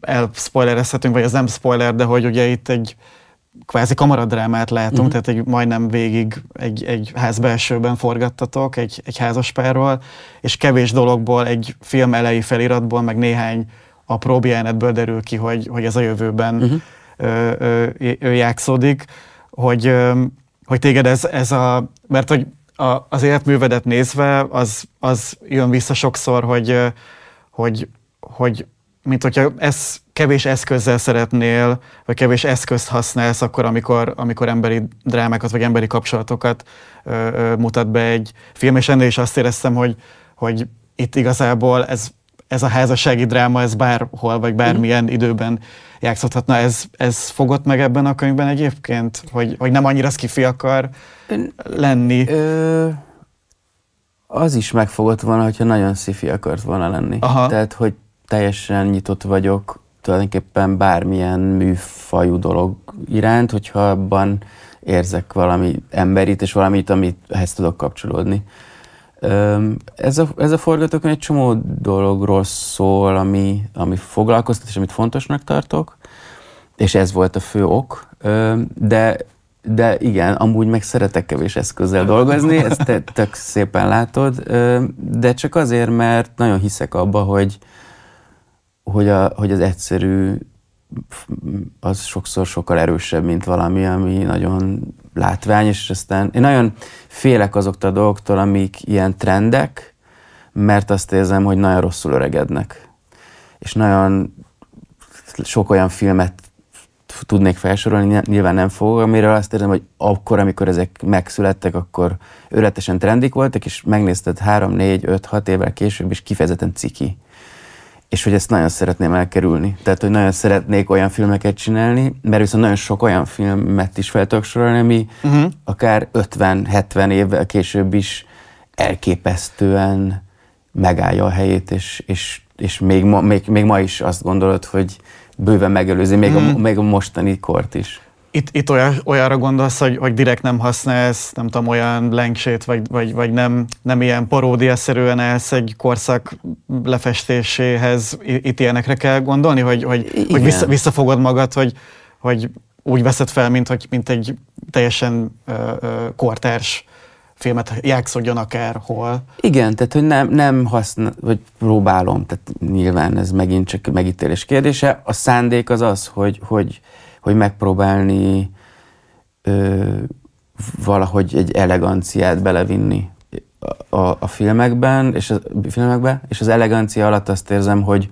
Speaker 2: elspoilerezhetünk, vagy ez nem spoiler, de hogy ugye itt egy, kvázi kamaradrámát látunk, uh-huh. Mhm. tehát egy, majdnem végig egy, egy ház belsőben forgattatok, egy, egy házaspárral, és kevés dologból, egy film elejé feliratból, meg néhány a jelenetből derül ki, hogy, hogy ez a jövőben mm-hmm. ö, ö, ö, játszódik, hogy, ö, hogy téged ez, ez a... Mert hogy a, az életművedet nézve, az, az jön vissza sokszor, hogy, hogy, hogy mint hogyha ez kevés eszközzel szeretnél, vagy kevés eszközt használsz akkor, amikor, amikor emberi drámákat, vagy emberi kapcsolatokat ö, ö, mutat be egy film, és ennél is azt éreztem, hogy, hogy itt igazából ez, ez a házassági dráma, ez bárhol, vagy bármilyen mm. időben játszhatna. Ez, ez fogott meg ebben a könyvben egyébként? Hogy, hogy nem annyira skifi akar Ön, lenni? Ö,
Speaker 1: az is megfogott volna, hogyha nagyon szifi akart volna lenni. Aha. Tehát, hogy teljesen nyitott vagyok tulajdonképpen bármilyen műfajú dolog iránt, hogyha abban érzek valami emberit és valamit, amihez tudok kapcsolódni. Ez a, ez a forgatókönyv egy csomó dologról szól, ami, ami foglalkoztat és amit fontosnak tartok, és ez volt a fő ok, de de igen, amúgy meg szeretek kevés eszközzel dolgozni, ezt te tök szépen látod, de csak azért, mert nagyon hiszek abba, hogy, hogy, a, hogy az egyszerű az sokszor sokkal erősebb, mint valami, ami nagyon látvány, és aztán én nagyon félek azoktól a dolgoktól, amik ilyen trendek, mert azt érzem, hogy nagyon rosszul öregednek. És nagyon sok olyan filmet tudnék felsorolni, nyilván nem fogok, amiről azt érzem, hogy akkor, amikor ezek megszülettek, akkor őletesen trendik voltak, és megnézted 3, 4, 5, 6 évvel később, és kifejezetten ciki és hogy ezt nagyon szeretném elkerülni. Tehát, hogy nagyon szeretnék olyan filmeket csinálni, mert viszont nagyon sok olyan filmet is fel tudok sorolni, ami uh-huh. akár 50-70 évvel később is elképesztően megállja a helyét, és, és, és még, ma, még, még ma is azt gondolod, hogy bőven megelőzi, még, uh-huh. a, mhm. még a mostani kort is.
Speaker 2: Itt, itt olyan, olyanra gondolsz, hogy, hogy direkt nem használsz, nem tudom, olyan lengsét, vagy, vagy, vagy nem, nem ilyen paródiaszerűen elsz egy korszak lefestéséhez, itt ilyenekre kell gondolni, hogy, hogy, hogy vissza, visszafogod magad, hogy, hogy úgy veszed fel, mint, hogy, mint egy teljesen ö, ö, kortárs filmet játszódjon akárhol.
Speaker 1: Igen, tehát hogy nem, nem használ, vagy próbálom, tehát nyilván ez megint csak megítélés kérdése. A szándék az az, hogy, hogy, hogy megpróbálni ö, valahogy egy eleganciát belevinni a, a, a filmekben, és a, a és az elegancia alatt azt érzem, hogy,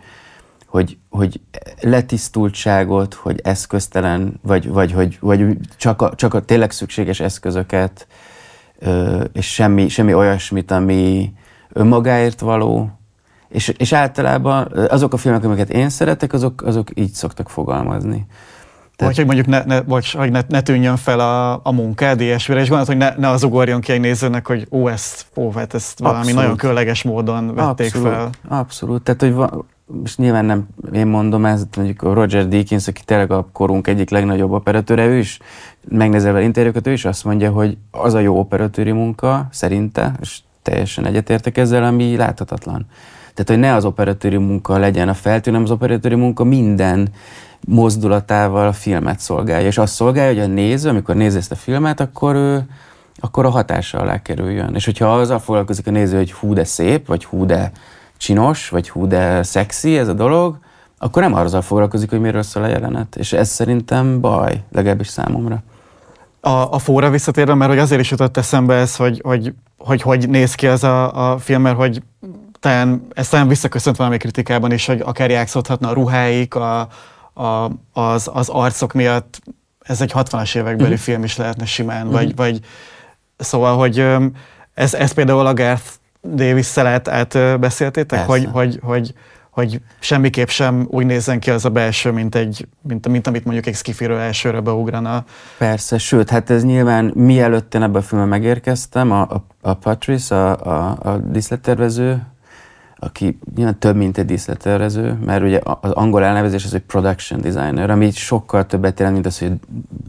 Speaker 1: hogy, hogy letisztultságot, hogy eszköztelen, vagy, vagy, hogy, vagy csak, a, csak a tényleg szükséges eszközöket, ö, és semmi, semmi olyasmit, ami önmagáért való, és, és általában azok a filmek, amiket én szeretek, azok, azok így szoktak fogalmazni.
Speaker 2: Tehát... Vagy hogy mondjuk ne, ne, vagy, hogy ne, ne tűnjön fel a, a munkád ilyesmire, és gondolod, hogy ne, ne az ugorjon ki egy nézőnek, hogy ó, ezt, ó, hát ezt valami Abszolút. nagyon különleges módon vették Abszolút. fel.
Speaker 1: Abszolút, tehát hogy van, és nyilván nem én mondom ezt, mondjuk Roger Deakins, aki tényleg a korunk egyik legnagyobb operatőre, ő is megnézelve interjúkat, ő is azt mondja, hogy az a jó operatőri munka szerinte, és teljesen egyetértek ezzel, ami láthatatlan. Tehát, hogy ne az operatőri munka legyen a feltűnő, hanem az operatőri munka minden mozdulatával a filmet szolgálja, és azt szolgálja, hogy a néző, amikor nézi ezt a filmet, akkor ő, akkor a hatása alá kerüljön. És hogyha azzal foglalkozik a néző, hogy hú de szép, vagy hú de csinos, vagy hú de szexi ez a dolog, akkor nem arra foglalkozik, hogy miről szól a jelenet. És ez szerintem baj, legalábbis számomra.
Speaker 2: A, a fóra visszatérve, mert hogy azért is jutott eszembe ez, hogy hogy, hogy, hogy néz ki ez a, a film, mert hogy talán, ezt talán visszaköszönt valami kritikában is, hogy akár játszódhatna a ruháik, a, a, az, az arcok miatt ez egy 60-as évekbeli uh-huh. film is lehetne simán, uh-huh. vagy, vagy szóval, hogy ez, ez például a Garth davis szelet át, átbeszéltétek, hogy, hogy, hogy, hogy semmiképp sem úgy nézzen ki az a belső, mint, egy, mint, mint amit mondjuk egy skifiről elsőre beugrana. Persze, sőt, hát ez nyilván mielőtt én ebbe a filmbe megérkeztem, a, a, a Patrice,
Speaker 1: a, a, a diszlettervező, aki nyilván több, mint egy díszlettervező, mert ugye az angol elnevezés az, egy production designer, ami sokkal többet jelent, mint az, hogy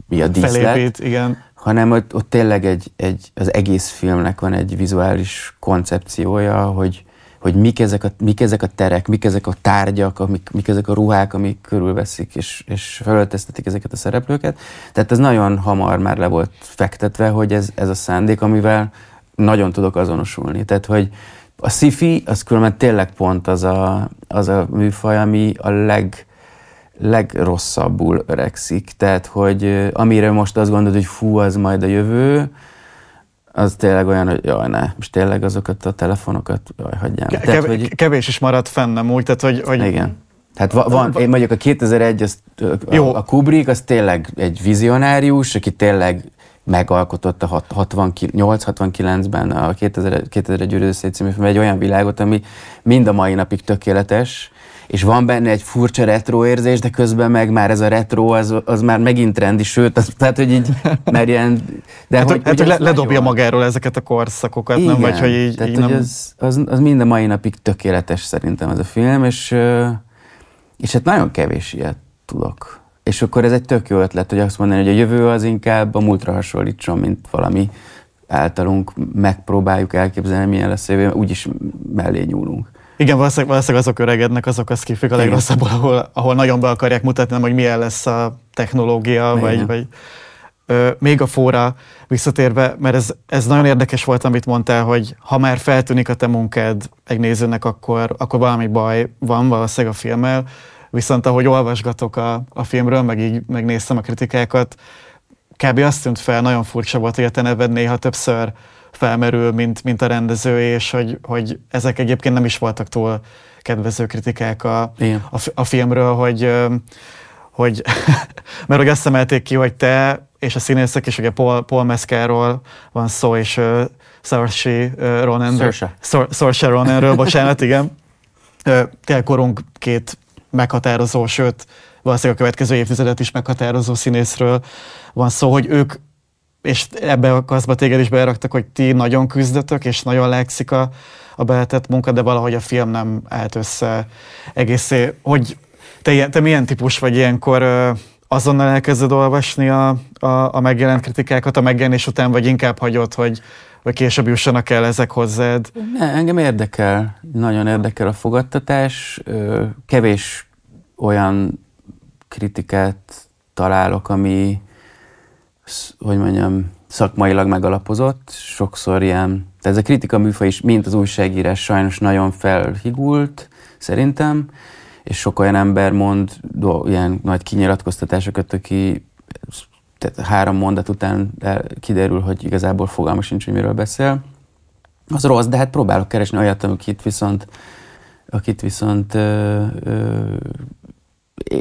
Speaker 1: mi a díszlet. Felépít, igen. Hanem ott, ott tényleg egy, egy, az egész filmnek van egy vizuális koncepciója, hogy, hogy mik ezek, a, mik ezek a terek, mik ezek a tárgyak, amik, mik ezek a ruhák, amik körülveszik és, és felöltöztetik ezeket a szereplőket. Tehát ez nagyon hamar már le volt fektetve, hogy ez, ez a szándék, amivel nagyon tudok azonosulni. Tehát, hogy, a sci-fi, az különben tényleg pont az a, az a műfaj, ami a leg, legrosszabbul öregszik. Tehát, hogy amire most azt gondolod, hogy fú, az majd a jövő, az tényleg olyan, hogy jaj, ne, most tényleg azokat a telefonokat, jaj, hagyjál. Ke- kev-
Speaker 2: hogy... Kevés is maradt fenn, nem úgy, tehát, hogy... hogy... Igen.
Speaker 1: Hát van, van, én mondjuk a 2001, az, a, Jó. a Kubrick, az tényleg egy vizionárius, aki tényleg megalkotott a 68-69-ben a 2000, 2000 gyűrűzőszét című film egy olyan világot, ami mind a mai napig tökéletes, és van benne egy furcsa retro érzés, de közben meg már ez a retro, az, az már megint trendi, sőt, az,
Speaker 2: tehát, hogy így mert ilyen... De hát, hogy, hát, hogy hát, ledobja magáról ezeket a korszakokat, Igen, nem? Vagy hogy így, tehát, így nem... hogy az,
Speaker 1: az, az mind a mai napig tökéletes szerintem ez a film, és, és hát nagyon kevés ilyet tudok. És akkor ez egy tök jó ötlet, hogy azt mondani, hogy a jövő az inkább a múltra hasonlítson, mint valami általunk megpróbáljuk elképzelni, milyen lesz a jövő, úgyis mellé nyúlunk.
Speaker 2: Igen, valószínűleg, valószínűleg azok öregednek, azok az kifik a legrosszabb, ahol, ahol nagyon be akarják mutatni, nem, hogy milyen lesz a technológia, Igen. vagy, vagy ö, még a fóra visszatérve, mert ez, ez nagyon érdekes volt, amit mondtál, hogy ha már feltűnik a te munkád egy nézőnek, akkor, akkor valami baj van valószínűleg a filmmel, viszont ahogy olvasgatok a, a filmről, meg így megnéztem a kritikákat, kb. azt tűnt fel, nagyon furcsa volt, hogy a te neved néha többször felmerül, mint, mint a rendező, és hogy, hogy ezek egyébként nem is voltak túl kedvező kritikák a, a, a filmről, hogy, hogy mert hogy azt emelték ki, hogy te és a színészek is, ugye Paul, Paul Mescáról van szó, és uh, Saoirse uh, Ronanről. Saoirse. Ronanről, bocsánat, igen. Tehát korunk két meghatározó, sőt, valószínűleg a következő évtizedet is meghatározó színészről van szó, hogy ők, és ebbe a kaszba téged is beraktak, hogy ti nagyon küzdötök, és nagyon látszik a, a beletett munka, de valahogy a film nem állt össze egészé. Hogy te, te milyen típus vagy ilyenkor? azonnal elkezded olvasni a, a, a megjelent kritikákat a megjelenés után, vagy inkább hagyod, hogy vagy később jussanak el ezek hozzád? Ne, engem érdekel, nagyon érdekel a fogadtatás.
Speaker 1: Kevés olyan kritikát találok, ami, hogy mondjam, szakmailag megalapozott, sokszor ilyen, tehát ez a kritika műfaj is, mint az újságírás sajnos nagyon felhigult, szerintem, és sok olyan ember mond ilyen nagy kinyilatkoztatásokat, aki tehát három mondat után kiderül, hogy igazából fogalma sincs, hogy miről beszél. Az rossz, de hát próbálok keresni olyat, akit viszont, akit viszont ö, ö,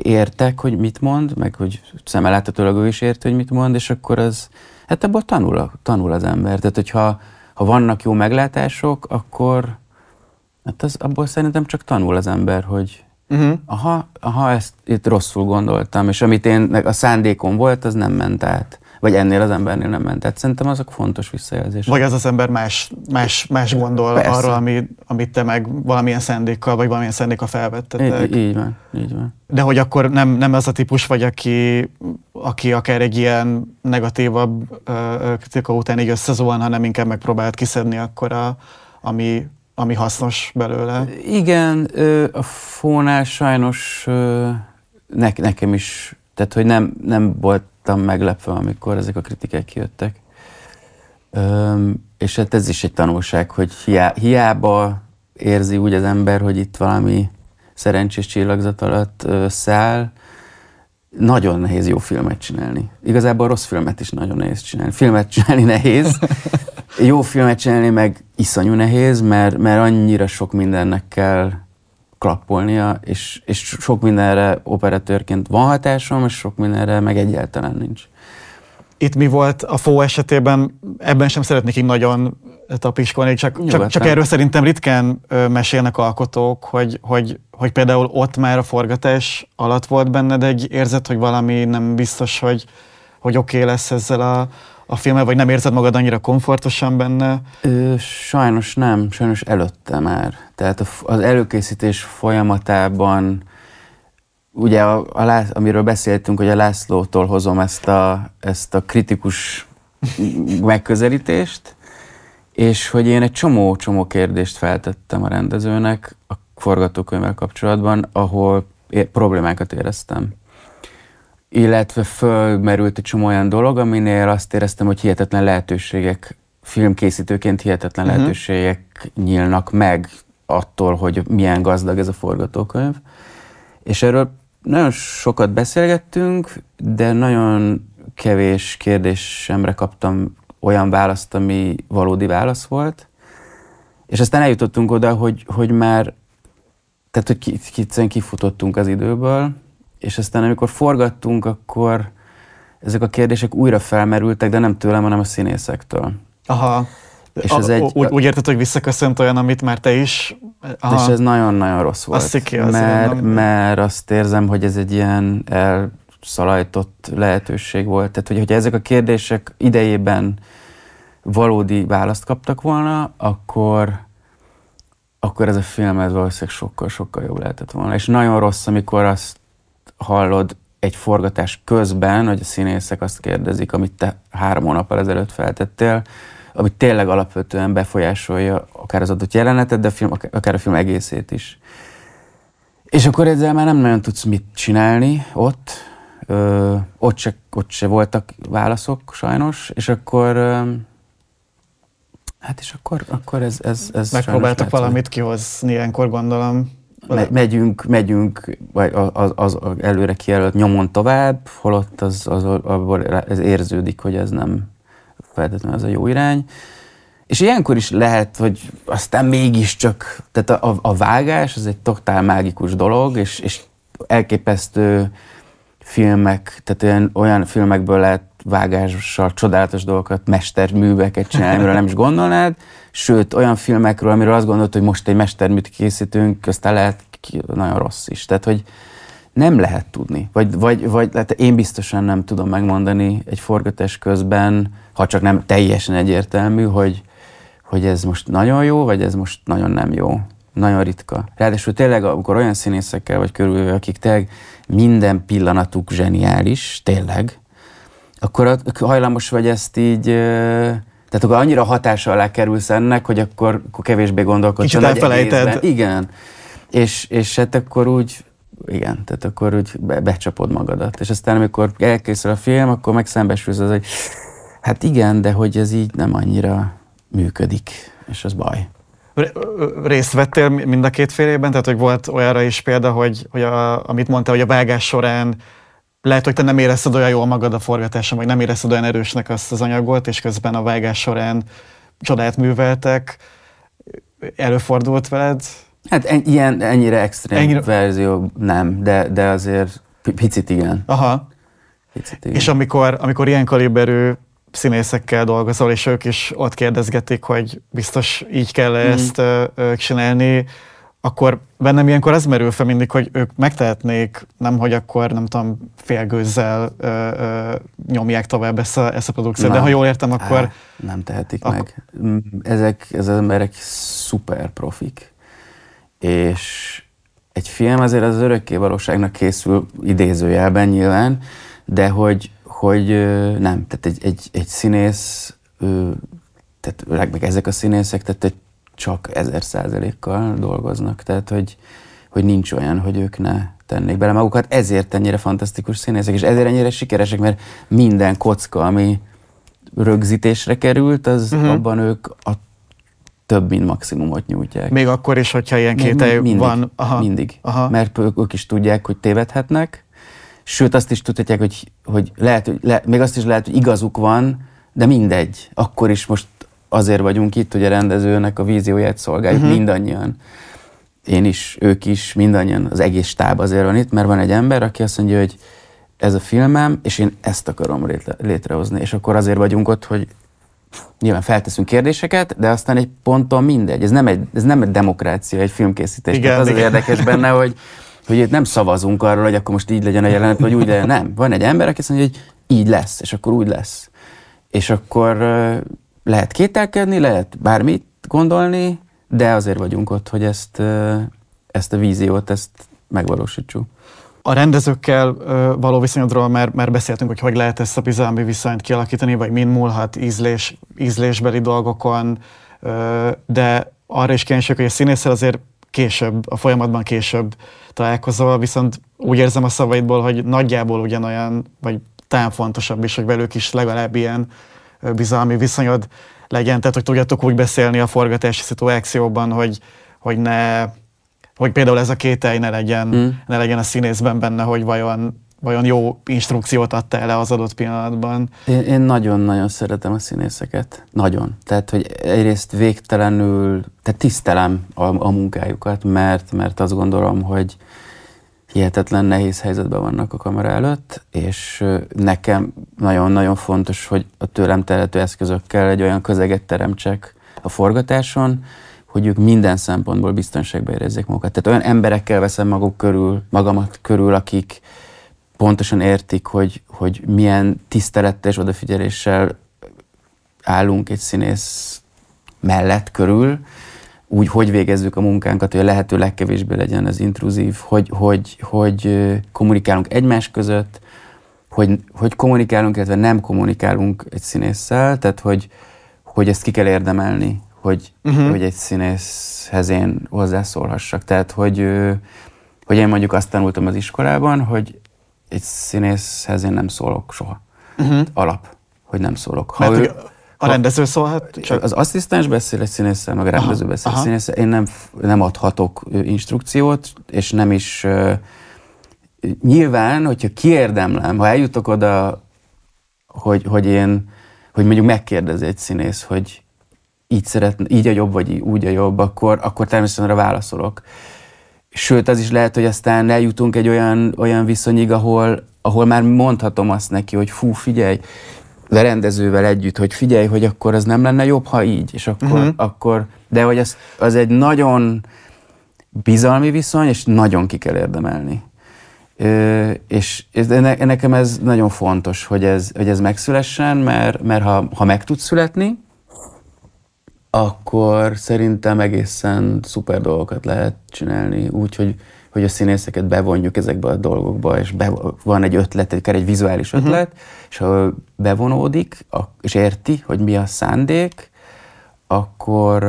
Speaker 1: értek, hogy mit mond, meg hogy szemelátatólag ő is ért, hogy mit mond, és akkor az, hát abból tanul, tanul az ember. Tehát, hogyha ha vannak jó meglátások, akkor hát az, abból szerintem csak tanul az ember, hogy, Uh-huh. Aha, aha, ezt itt rosszul gondoltam, és amit én a szándékom volt, az nem ment át. Vagy ennél az embernél nem ment át. Szerintem azok fontos visszajelzés.
Speaker 2: Vagy az az ember más, más, más gondol Persze. arról, ami, amit te meg valamilyen szándékkal, vagy valamilyen szándékkal felvettetek. Így,
Speaker 1: így van, így van.
Speaker 2: De hogy akkor nem, nem az a típus vagy, aki, aki akár egy ilyen negatívabb kritika után így összezóan, hanem inkább megpróbált kiszedni akkor a, ami ami hasznos belőle? Igen, a fónál sajnos
Speaker 1: ne, nekem is, tehát hogy nem, nem voltam meglepve, amikor ezek a kritikák kijöttek. És hát ez is egy tanulság, hogy hiába érzi úgy az ember, hogy itt valami szerencsés csillagzat alatt száll, nagyon nehéz jó filmet csinálni. Igazából rossz filmet is nagyon nehéz csinálni. Filmet csinálni nehéz, jó filmet csinálni meg iszonyú nehéz, mert, mert annyira sok mindennek kell klappolnia, és, és
Speaker 2: sok mindenre operatőrként van hatásom, és sok mindenre meg egyáltalán nincs itt mi volt a FO esetében, ebben sem szeretnék így nagyon tapiskolni, csak, csak, csak erről szerintem ritkán ö, mesélnek alkotók, hogy, hogy, hogy például ott már a forgatás alatt volt benned egy érzet, hogy valami nem biztos, hogy, hogy oké okay lesz ezzel a, a filmmel, vagy nem érzed magad annyira komfortosan benne? Ö, sajnos
Speaker 1: nem, sajnos előtte már. Tehát az előkészítés folyamatában ugye, a, a Lász, amiről beszéltünk, hogy a Lászlótól hozom ezt a, ezt a kritikus megközelítést, és hogy én egy csomó-csomó kérdést feltettem a rendezőnek a forgatókönyvvel kapcsolatban, ahol é- problémákat éreztem. Illetve fölmerült egy csomó olyan dolog, aminél azt éreztem, hogy hihetetlen lehetőségek, filmkészítőként hihetetlen uh-huh. lehetőségek nyílnak meg attól, hogy milyen gazdag ez a forgatókönyv. Uh, és erről nagyon sokat beszélgettünk, de nagyon kevés kérdésemre kaptam olyan választ, ami valódi válasz volt. És aztán eljutottunk oda, hogy, hogy már, tehát hogy ki, kifutottunk az időből, és aztán amikor forgattunk, akkor ezek a kérdések újra felmerültek, de nem tőlem, hanem a színészektől.
Speaker 2: Aha. És ez egy, úgy, úgy érted, hogy visszaköszönt olyan, amit már te is... Aha. És ez
Speaker 1: nagyon-nagyon rossz volt. Az sziki, az mert, nem... mert azt érzem, hogy ez egy ilyen elszalajtott lehetőség volt. Tehát, hogy, hogyha ezek a kérdések idejében valódi választ kaptak volna, akkor, akkor ez a film ez valószínűleg sokkal-sokkal jobb lehetett volna. És nagyon rossz, amikor azt hallod egy forgatás közben, hogy a színészek azt kérdezik, amit te három hónap ezelőtt feltettél, ami tényleg alapvetően befolyásolja akár az adott jelenetet, de a film, akár a film egészét is. És akkor ezzel már nem nagyon tudsz mit csinálni ott, ö, ott, se, ott se voltak válaszok sajnos, és akkor ö, hát és
Speaker 2: akkor, akkor ez, ez, ez Megpróbáltak valamit kihozni ilyenkor gondolom. Me,
Speaker 1: megyünk, megyünk vagy az, az, az előre kijelölt nyomon tovább, holott az, az, abból ez érződik, hogy ez nem, feltétlenül ez a jó irány. És ilyenkor is lehet, hogy aztán mégiscsak, tehát a, a, a vágás az egy totál mágikus dolog, és, és elképesztő filmek, tehát olyan, olyan filmekből lehet vágással csodálatos dolgokat, mesterműveket csinálni, amiről nem is gondolnád, sőt, olyan filmekről, amiről azt gondolod, hogy most egy mesterműt készítünk, aztán lehet nagyon rossz is. Tehát, hogy, nem lehet tudni. Vagy, vagy, vagy lehet. én biztosan nem tudom megmondani egy forgatás közben, ha csak nem teljesen egyértelmű, hogy, hogy ez most nagyon jó, vagy ez most nagyon nem jó. Nagyon ritka. Ráadásul tényleg, amikor olyan színészekkel vagy körülvéve, akik tényleg minden pillanatuk zseniális, tényleg, akkor hajlamos vagy ezt így tehát akkor annyira hatása alá kerülsz ennek, hogy akkor, akkor kevésbé gondolkodsz. Kicsit elfelejted. Igen. És, és hát akkor úgy igen, tehát akkor úgy be, becsapod magadat. És aztán, amikor elkészül a film, akkor meg szembesülsz az, hogy hát igen, de hogy ez így nem annyira működik, és az baj.
Speaker 2: Részt vettél mind a két félében? Tehát, hogy volt olyanra is példa, hogy, hogy a, amit mondta, hogy a vágás során lehet, hogy te nem érezted olyan jól magad a forgatáson, vagy nem érezted olyan erősnek azt az anyagot, és közben a vágás során csodát műveltek. Előfordult veled? Hát en, ilyen, ennyire extrém ennyire...
Speaker 1: verzió nem, de, de azért picit igen.
Speaker 2: Aha. Picit igen. És amikor, amikor ilyen kaliberű színészekkel dolgozol, és ők is ott kérdezgetik, hogy biztos így kell -e mm. ezt ö, csinálni, akkor bennem ilyenkor az merül fel mindig, hogy ők megtehetnék, nem hogy akkor, nem tudom, félgőzzel ö, ö, nyomják tovább ezt a, ezt a produkciót, nem. de ha jól értem, akkor... Á, nem tehetik ak- meg.
Speaker 1: Mm, ezek, ezek az emberek szuper profik és egy film azért az örökké valóságnak készül idézőjelben nyilván, de hogy, hogy nem, tehát egy, egy, egy színész, tehát meg ezek a színészek, tehát egy csak ezer százalékkal dolgoznak, tehát hogy, hogy nincs olyan, hogy ők ne tennék bele magukat, ezért ennyire fantasztikus színészek, és ezért ennyire sikeresek, mert minden kocka, ami rögzítésre került, az uh-huh. abban ők a több, mint
Speaker 2: maximumot nyújtják. Még akkor is, hogyha ilyen kételjük van.
Speaker 1: Aha, mindig. Aha. Mert ők, ők is tudják, hogy tévedhetnek, sőt azt is tudhatják, hogy, hogy, lehet, hogy le, még azt is lehet, hogy igazuk van, de mindegy. Akkor is most azért vagyunk itt, hogy a rendezőnek a vízióját szolgáljuk uh-huh. mindannyian. Én is, ők is, mindannyian, az egész stáb azért van itt, mert van egy ember, aki azt mondja, hogy ez a filmem, és én ezt akarom létrehozni. És akkor azért vagyunk ott, hogy nyilván felteszünk kérdéseket, de aztán egy ponton mindegy. Ez nem egy, ez nem egy demokrácia, egy filmkészítés. Igen, Tehát az igen. az érdekes benne, hogy, hogy itt nem szavazunk arról, hogy akkor most így legyen a jelenet, vagy úgy legyen. Nem. Van egy ember, aki azt mondja, hogy így lesz, és akkor úgy lesz. És akkor lehet kételkedni, lehet bármit gondolni, de azért vagyunk ott, hogy ezt, ezt a víziót, ezt megvalósítsuk.
Speaker 2: A rendezőkkel való viszonyodról már, már beszéltünk, hogy hogy lehet ezt a bizalmi viszonyt kialakítani, vagy min múlhat ízlés, ízlésbeli dolgokon, de arra is kíváncsiak, hogy a színészel azért később, a folyamatban később találkozol, viszont úgy érzem a szavaidból, hogy nagyjából ugyanolyan, vagy talán fontosabb is, hogy velük is legalább ilyen bizalmi viszonyod legyen, tehát hogy tudjatok úgy beszélni a forgatási szituációban, hogy, hogy ne hogy például ez a kételj ne legyen, mm. ne legyen a színészben benne, hogy vajon, vajon jó instrukciót adta el az adott pillanatban.
Speaker 1: Én nagyon-nagyon szeretem a színészeket. Nagyon. Tehát, hogy egyrészt végtelenül, tehát tisztelem a, a munkájukat, mert, mert azt gondolom, hogy hihetetlen nehéz helyzetben vannak a kamera előtt, és nekem nagyon-nagyon fontos, hogy a tőlem telhető eszközökkel egy olyan közeget teremtsek a forgatáson, hogy ők minden szempontból biztonságban érezzék magukat. Tehát olyan emberekkel veszem maguk körül, magamat körül, akik pontosan értik, hogy, hogy milyen tisztelettel és odafigyeléssel állunk egy színész mellett körül, úgy, hogy végezzük a munkánkat, hogy a lehető legkevésbé legyen az intruzív, hogy, hogy, hogy kommunikálunk egymás között, hogy, hogy kommunikálunk, illetve nem kommunikálunk egy színésszel, tehát hogy, hogy ezt ki kell érdemelni hogy, uh-huh. hogy egy színészhez én hozzászólhassak. Tehát, hogy, hogy én mondjuk azt tanultam az iskolában, hogy egy színészhez én nem szólok soha. Uh-huh. Alap, hogy nem szólok. Ha Mert ő, a rendező szólhat? Csak... Az asszisztens beszél egy színésszel, meg a rendező aha, beszél aha. színésszel. Én nem, nem adhatok instrukciót, és nem is... Uh, nyilván, hogyha kiérdemlem, ha eljutok oda, hogy, hogy én, hogy mondjuk megkérdezi egy színész, hogy így szeretne, így a jobb, vagy úgy a jobb, akkor, akkor természetesen arra válaszolok. Sőt, az is lehet, hogy aztán eljutunk egy olyan, olyan viszonyig, ahol, ahol már mondhatom azt neki, hogy fú, figyelj, de rendezővel együtt, hogy figyelj, hogy akkor az nem lenne jobb, ha így, és akkor, uh-huh. akkor de hogy az, az egy nagyon bizalmi viszony, és nagyon ki kell érdemelni. Ö, és ne, nekem ez nagyon fontos, hogy ez, hogy ez megszülessen, mert, mert ha, ha meg tud születni, akkor szerintem egészen szuper dolgokat lehet csinálni, úgyhogy hogy a színészeket bevonjuk ezekbe a dolgokba, és be, van egy ötlet, egy, egy vizuális mhm. ötlet, uh-huh. és ha bevonódik, és érti, hogy mi a szándék, akkor,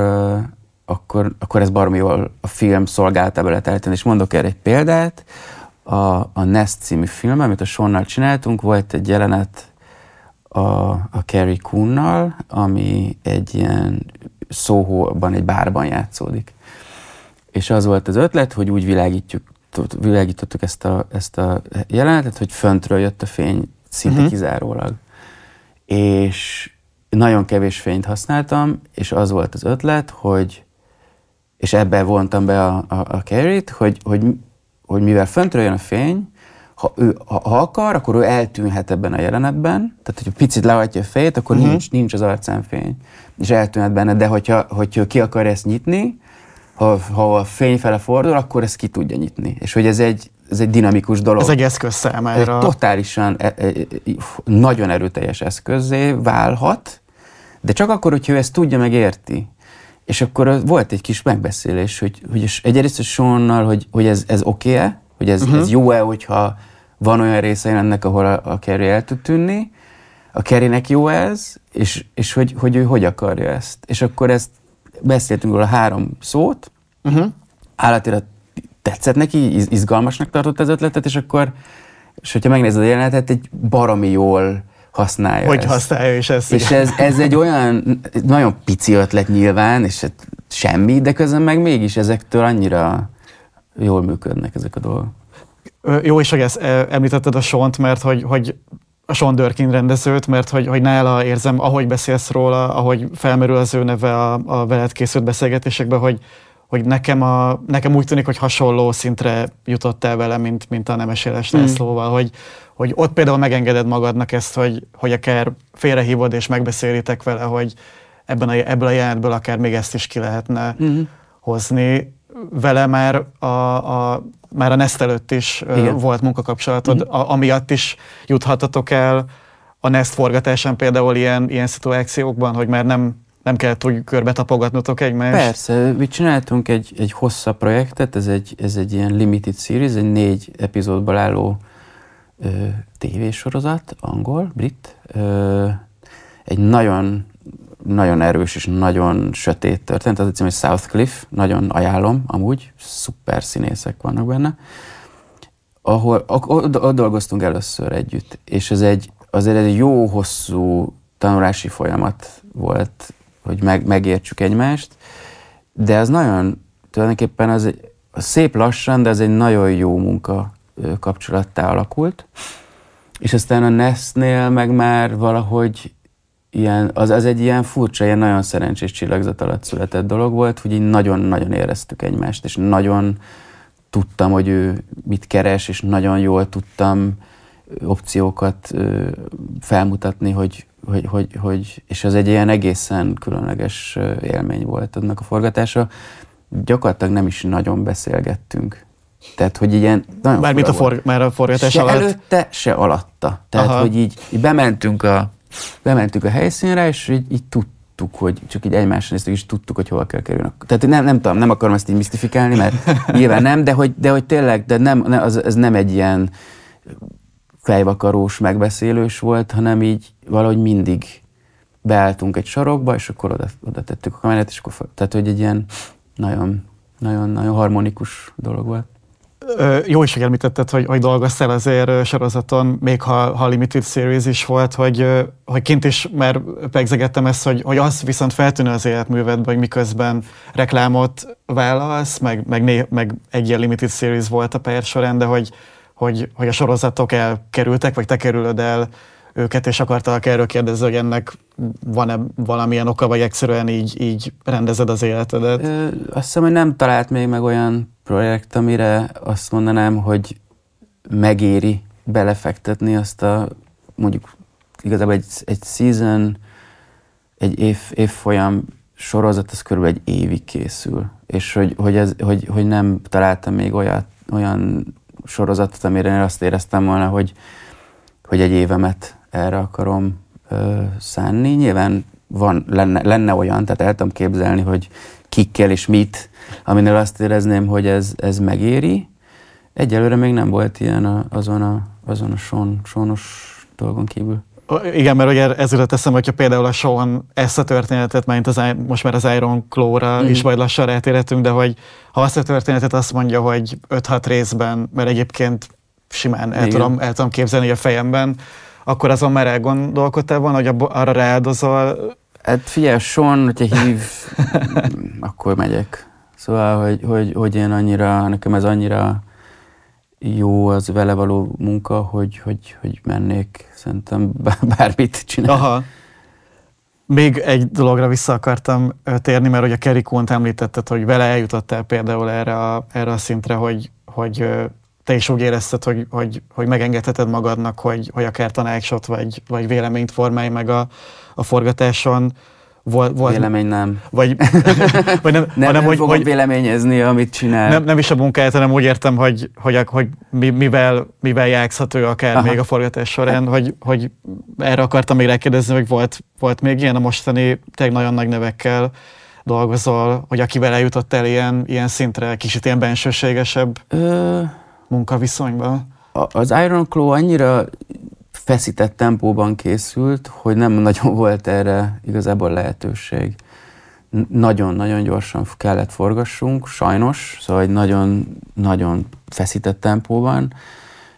Speaker 1: akkor, akkor ez baromi jól a film szolgáltába lehet eltenni. És mondok erre egy példát, a, a Nest című film, amit a Sonnal csináltunk, volt egy jelenet, a, a Carrie Kunnal, ami egy ilyen szóhóban, egy bárban játszódik. És az volt az ötlet, hogy úgy világítjuk, világítottuk ezt a, ezt a jelenetet, hogy föntről jött a fény szinte uh-huh. kizárólag. És nagyon kevés fényt használtam, és az volt az ötlet, hogy és ebbe vontam be a, a, a carry-t, hogy, hogy, hogy mivel föntről jön a fény, ha ő ha, ha akar, akkor ő eltűnhet ebben a jelenetben, tehát hogyha picit lehajtja a fejét, akkor uh-huh. nincs, nincs az arcán fény, és eltűnhet benne, de hogyha, hogyha ki akar ezt nyitni, ha, ha a fény fele fordul, akkor ezt ki tudja nyitni. És hogy ez egy, ez egy dinamikus dolog. Ez egy eszköz számára. Egy totálisan, e, e, e, nagyon erőteljes eszközé válhat, de csak akkor, hogyha ő ezt tudja, meg érti. És akkor volt egy kis megbeszélés, hogy, hogy egyrészt a Sean-nal, hogy, hogy ez, ez oké-e, okay -e, hogy ez, uh-huh. ez jó-e, hogyha van olyan része ennek, ahol a, a Kerry el tud tűnni, a Kerrynek jó ez, és, és hogy, hogy ő hogy akarja ezt. És akkor ezt beszéltünk róla három szót, uh-huh. állatira tetszett neki, izgalmasnak tartott az ötletet, és akkor, és hogyha megnézed a jelenetet, egy baromi jól használja Hogy ezt. használja
Speaker 2: is ezt. És ez, ez egy
Speaker 1: olyan nagyon pici ötlet nyilván, és semmi, de közben meg mégis ezektől annyira jól működnek ezek a dolgok.
Speaker 2: Jó és hogy ezt említetted a Sont, mert hogy, hogy a Sean Durkin rendezőt, mert hogy, hogy nála érzem, ahogy beszélsz róla, ahogy felmerül az ő neve a, a veled készült beszélgetésekben, hogy, hogy nekem, a, nekem úgy tűnik, hogy hasonló szintre el vele, mint, mint a Nemes Éles mm. szóval, hogy, hogy ott például megengeded magadnak ezt, hogy, hogy akár félrehívod és megbeszélitek vele, hogy ebben a, ebből a jelenetből akár még ezt is ki lehetne mm. hozni. Vele már a, a már a Nest előtt is Igen. volt munkakapcsolatod, mm. a, amiatt is juthatatok el a Nest forgatásán például ilyen, ilyen szituációkban, hogy már nem, nem kellett úgy körbe tapogatnotok egymást?
Speaker 1: Persze, mi csináltunk egy, egy hosszabb projektet, ez egy, ez egy ilyen limited series, egy négy epizódból álló ö, tévésorozat, angol, brit, ö, egy nagyon nagyon erős és nagyon sötét történet, az a cím, hogy South Cliff, nagyon ajánlom amúgy, szuper színészek vannak benne, ahol ott, ott dolgoztunk először együtt, és ez egy, azért egy jó hosszú tanulási folyamat volt, hogy meg, megértsük egymást, de az nagyon, tulajdonképpen az, az szép lassan, de ez egy nagyon jó munka kapcsolattá alakult, és aztán a Nestnél meg már valahogy ilyen, az, az egy ilyen furcsa, ilyen nagyon szerencsés csillagzat alatt született dolog volt, hogy így nagyon-nagyon éreztük egymást, és nagyon tudtam, hogy ő mit keres, és nagyon jól tudtam opciókat felmutatni, hogy, hogy, hogy, hogy és az egy ilyen egészen különleges élmény volt annak a forgatása. Gyakorlatilag nem is nagyon beszélgettünk. Tehát, hogy ilyen nagyon mit a, for, már
Speaker 2: a forgatás se alatt? előtte,
Speaker 1: se alatta. Tehát, Aha. hogy így, így bementünk a bementünk a helyszínre, és így, így tudtuk, hogy csak így egymásra néztük, és tudtuk, hogy hova kell kerülni. Tehát nem, nem tudom, nem akarom ezt így misztifikálni, mert nyilván nem, de hogy, de hogy tényleg, de nem, az, ez nem egy ilyen fejvakarós megbeszélős volt, hanem így valahogy mindig beálltunk egy sarokba, és akkor oda, oda tettük a kamerát, és akkor, tehát hogy egy ilyen nagyon, nagyon, nagyon harmonikus dolog volt
Speaker 2: jó is említetted, hogy, hogy dolgoztál azért sorozaton, még ha, ha Limited Series is volt, hogy, hogy kint is már pegzegettem ezt, hogy, hogy az viszont feltűnő az életművedben, hogy miközben reklámot válasz, meg, meg, né, meg egy ilyen Limited Series volt a pályád során, de hogy, hogy, hogy a sorozatok elkerültek, vagy te kerülöd el őket, és akartalak erről kérdezni, hogy ennek van-e valamilyen oka, vagy egyszerűen így, így rendezed az életedet? Ö, azt hiszem, hogy nem talált még meg olyan projekt, amire azt mondanám, hogy
Speaker 1: megéri belefektetni azt a mondjuk igazából egy, egy season, egy év, évfolyam sorozat, az körülbelül egy évig készül. És hogy, hogy, ez, hogy, hogy nem találtam még olyat, olyan sorozatot, amire én azt éreztem volna, hogy, hogy egy évemet erre akarom ö, szánni. Nyilván van, lenne, lenne olyan, tehát el tudom képzelni, hogy kikkel és mit, aminél azt érezném, hogy ez, ez megéri. Egyelőre még nem volt ilyen a, azon a, azon a son, sonos dolgon kívül.
Speaker 2: Igen, mert ugye ezért teszem, hogyha például a Sean ezt a történetet, mert az, most már az Iron Claw-ra mm. is majd lassan rátérhetünk, de hogy ha azt a történetet azt mondja, hogy 5-6 részben, mert egyébként simán el, tudom, el tudom képzelni, a fejemben, akkor azon már elgondolkodtál volna, hogy arra rááldozol? Hát figyelj, Son, hogyha hív,
Speaker 1: akkor megyek. Szóval, hogy, hogy, hogy én annyira, nekem ez annyira jó az vele való munka, hogy, hogy, hogy mennék, szerintem bármit csinál. Aha.
Speaker 2: Még egy dologra vissza akartam térni, mert hogy a Kerikont említetted, hogy vele eljutottál például erre a, erre a szintre, hogy, hogy te is úgy érezted, hogy, hogy, hogy megengedheted magadnak, hogy, hogy akár tanácsot vagy, vagy véleményt formálj meg a, a forgatáson. Vol, volt, Vélemény nem. Vagy, vagy nem, nem, hanem, nem hogy, fogom hogy,
Speaker 1: véleményezni, amit csinál. Nem,
Speaker 2: nem is a munkáját, hanem úgy értem, hogy, hogy, hogy mi, mivel, mivel játszhat ő akár Aha. még a forgatás során, hát. hogy, hogy erre akartam még rákérdezni, hogy volt, volt még ilyen a mostani, tényleg nagyon nagy nevekkel dolgozol, hogy akivel eljutott el ilyen, ilyen szintre, kicsit ilyen bensőségesebb? Ö munkaviszonyban?
Speaker 1: Az Iron Claw annyira feszített tempóban készült, hogy nem nagyon volt erre igazából lehetőség. Nagyon-nagyon gyorsan kellett forgassunk, sajnos, szóval egy nagyon-nagyon feszített tempóban.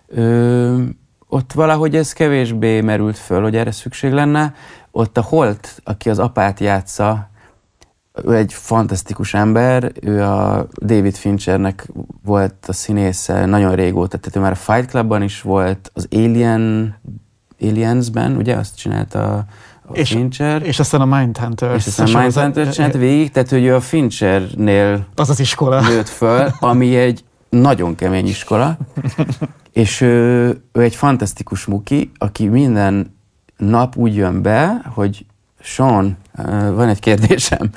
Speaker 1: Ö, ott valahogy ez kevésbé merült föl, hogy erre szükség lenne. Ott a Holt, aki az apát játsza, ő egy fantasztikus ember, ő a David Finchernek volt a színésze nagyon régóta, tehát ő már a Fight Clubban is volt, az Alien, Aliensben, ugye, azt csinálta
Speaker 2: a és, Fincher. És aztán a Mindhunter. És aztán a Mindhunter az csinált
Speaker 1: végig, tehát hogy ő a Finchernél az az iskola. nőtt föl, ami egy nagyon kemény iskola, és ő, ő egy fantasztikus muki, aki minden nap úgy jön be, hogy Sean, van egy kérdésem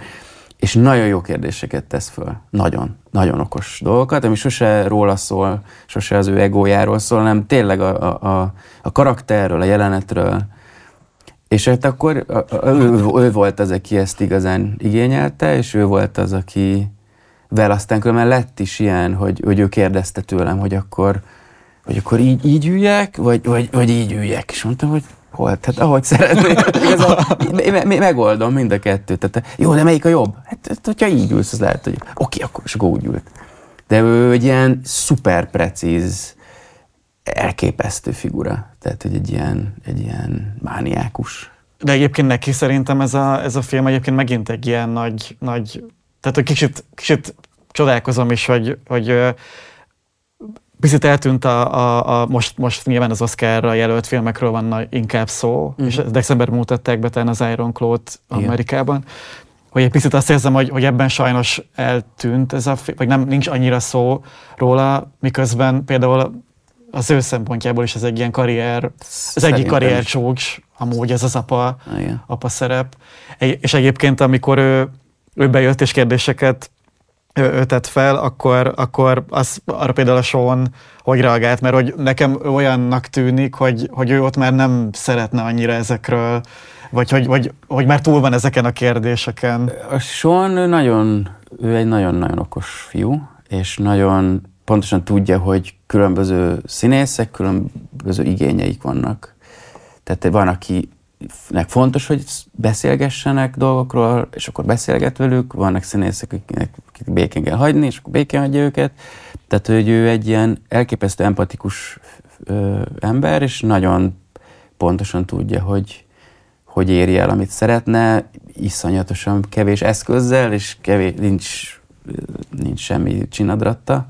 Speaker 1: és nagyon jó kérdéseket tesz föl. Nagyon, nagyon okos dolgokat, ami sose róla szól, sose az ő egójáról szól, hanem tényleg a, a, a karakterről, a jelenetről. És hát akkor a, a, ő, ő volt az, aki ezt igazán igényelte, és ő volt az, aki vel aztán különben lett is ilyen, hogy, hogy ő kérdezte tőlem, hogy akkor, hogy akkor így, így üljek, vagy, vagy, vagy így üljek. És mondtam, hogy Hát hol, tehát ahogy szeretnél. megoldom mind a kettőt. Tehát, jó, de melyik a jobb? Hát, hát hogyha így ülsz, az lehet, hogy oké, akkor csak úgy ült. De ő egy ilyen szuper precíz, elképesztő figura. Tehát, hogy egy ilyen, egy ilyen mániákus.
Speaker 2: De egyébként neki szerintem ez a, ez a film egyébként megint egy ilyen nagy, nagy tehát hogy kicsit, kicsit csodálkozom is, hogy, hogy Picit eltűnt a, a, a most, most nyilván az Oscarra jelölt filmekről van inkább szó, uh-huh. és mhm. decemberben mutatták be az Iron Claw-t Amerikában, hogy egy picit azt érzem, hogy, hogy ebben sajnos eltűnt ez a film, vagy nem, nincs annyira szó róla, miközben például az ő szempontjából is ez egy ilyen karrier, az Szerintem egyik csúcs, amúgy ez az apa, Igen. apa szerep. Egy, és egyébként, amikor ő, ő bejött és kérdéseket ötet fel, akkor, akkor az, arra például a Sean hogy reagált, mert hogy nekem olyannak tűnik, hogy, hogy ő ott már nem szeretne annyira ezekről, vagy hogy, vagy, hogy már túl van ezeken a kérdéseken.
Speaker 1: A Sean ő nagyon, ő egy nagyon-nagyon okos fiú, és nagyon pontosan tudja, hogy különböző színészek, különböző igényeik vannak. Tehát van, aki nek fontos, hogy beszélgessenek dolgokról, és akkor beszélget velük, vannak színészek, akiknek akit békén kell hagyni, és akkor békén hagyja őket. Tehát, hogy ő egy ilyen elképesztő empatikus ö, ember, és nagyon pontosan tudja, hogy hogy éri el, amit szeretne, iszonyatosan kevés eszközzel, és kevés, nincs, nincs semmi csinadratta,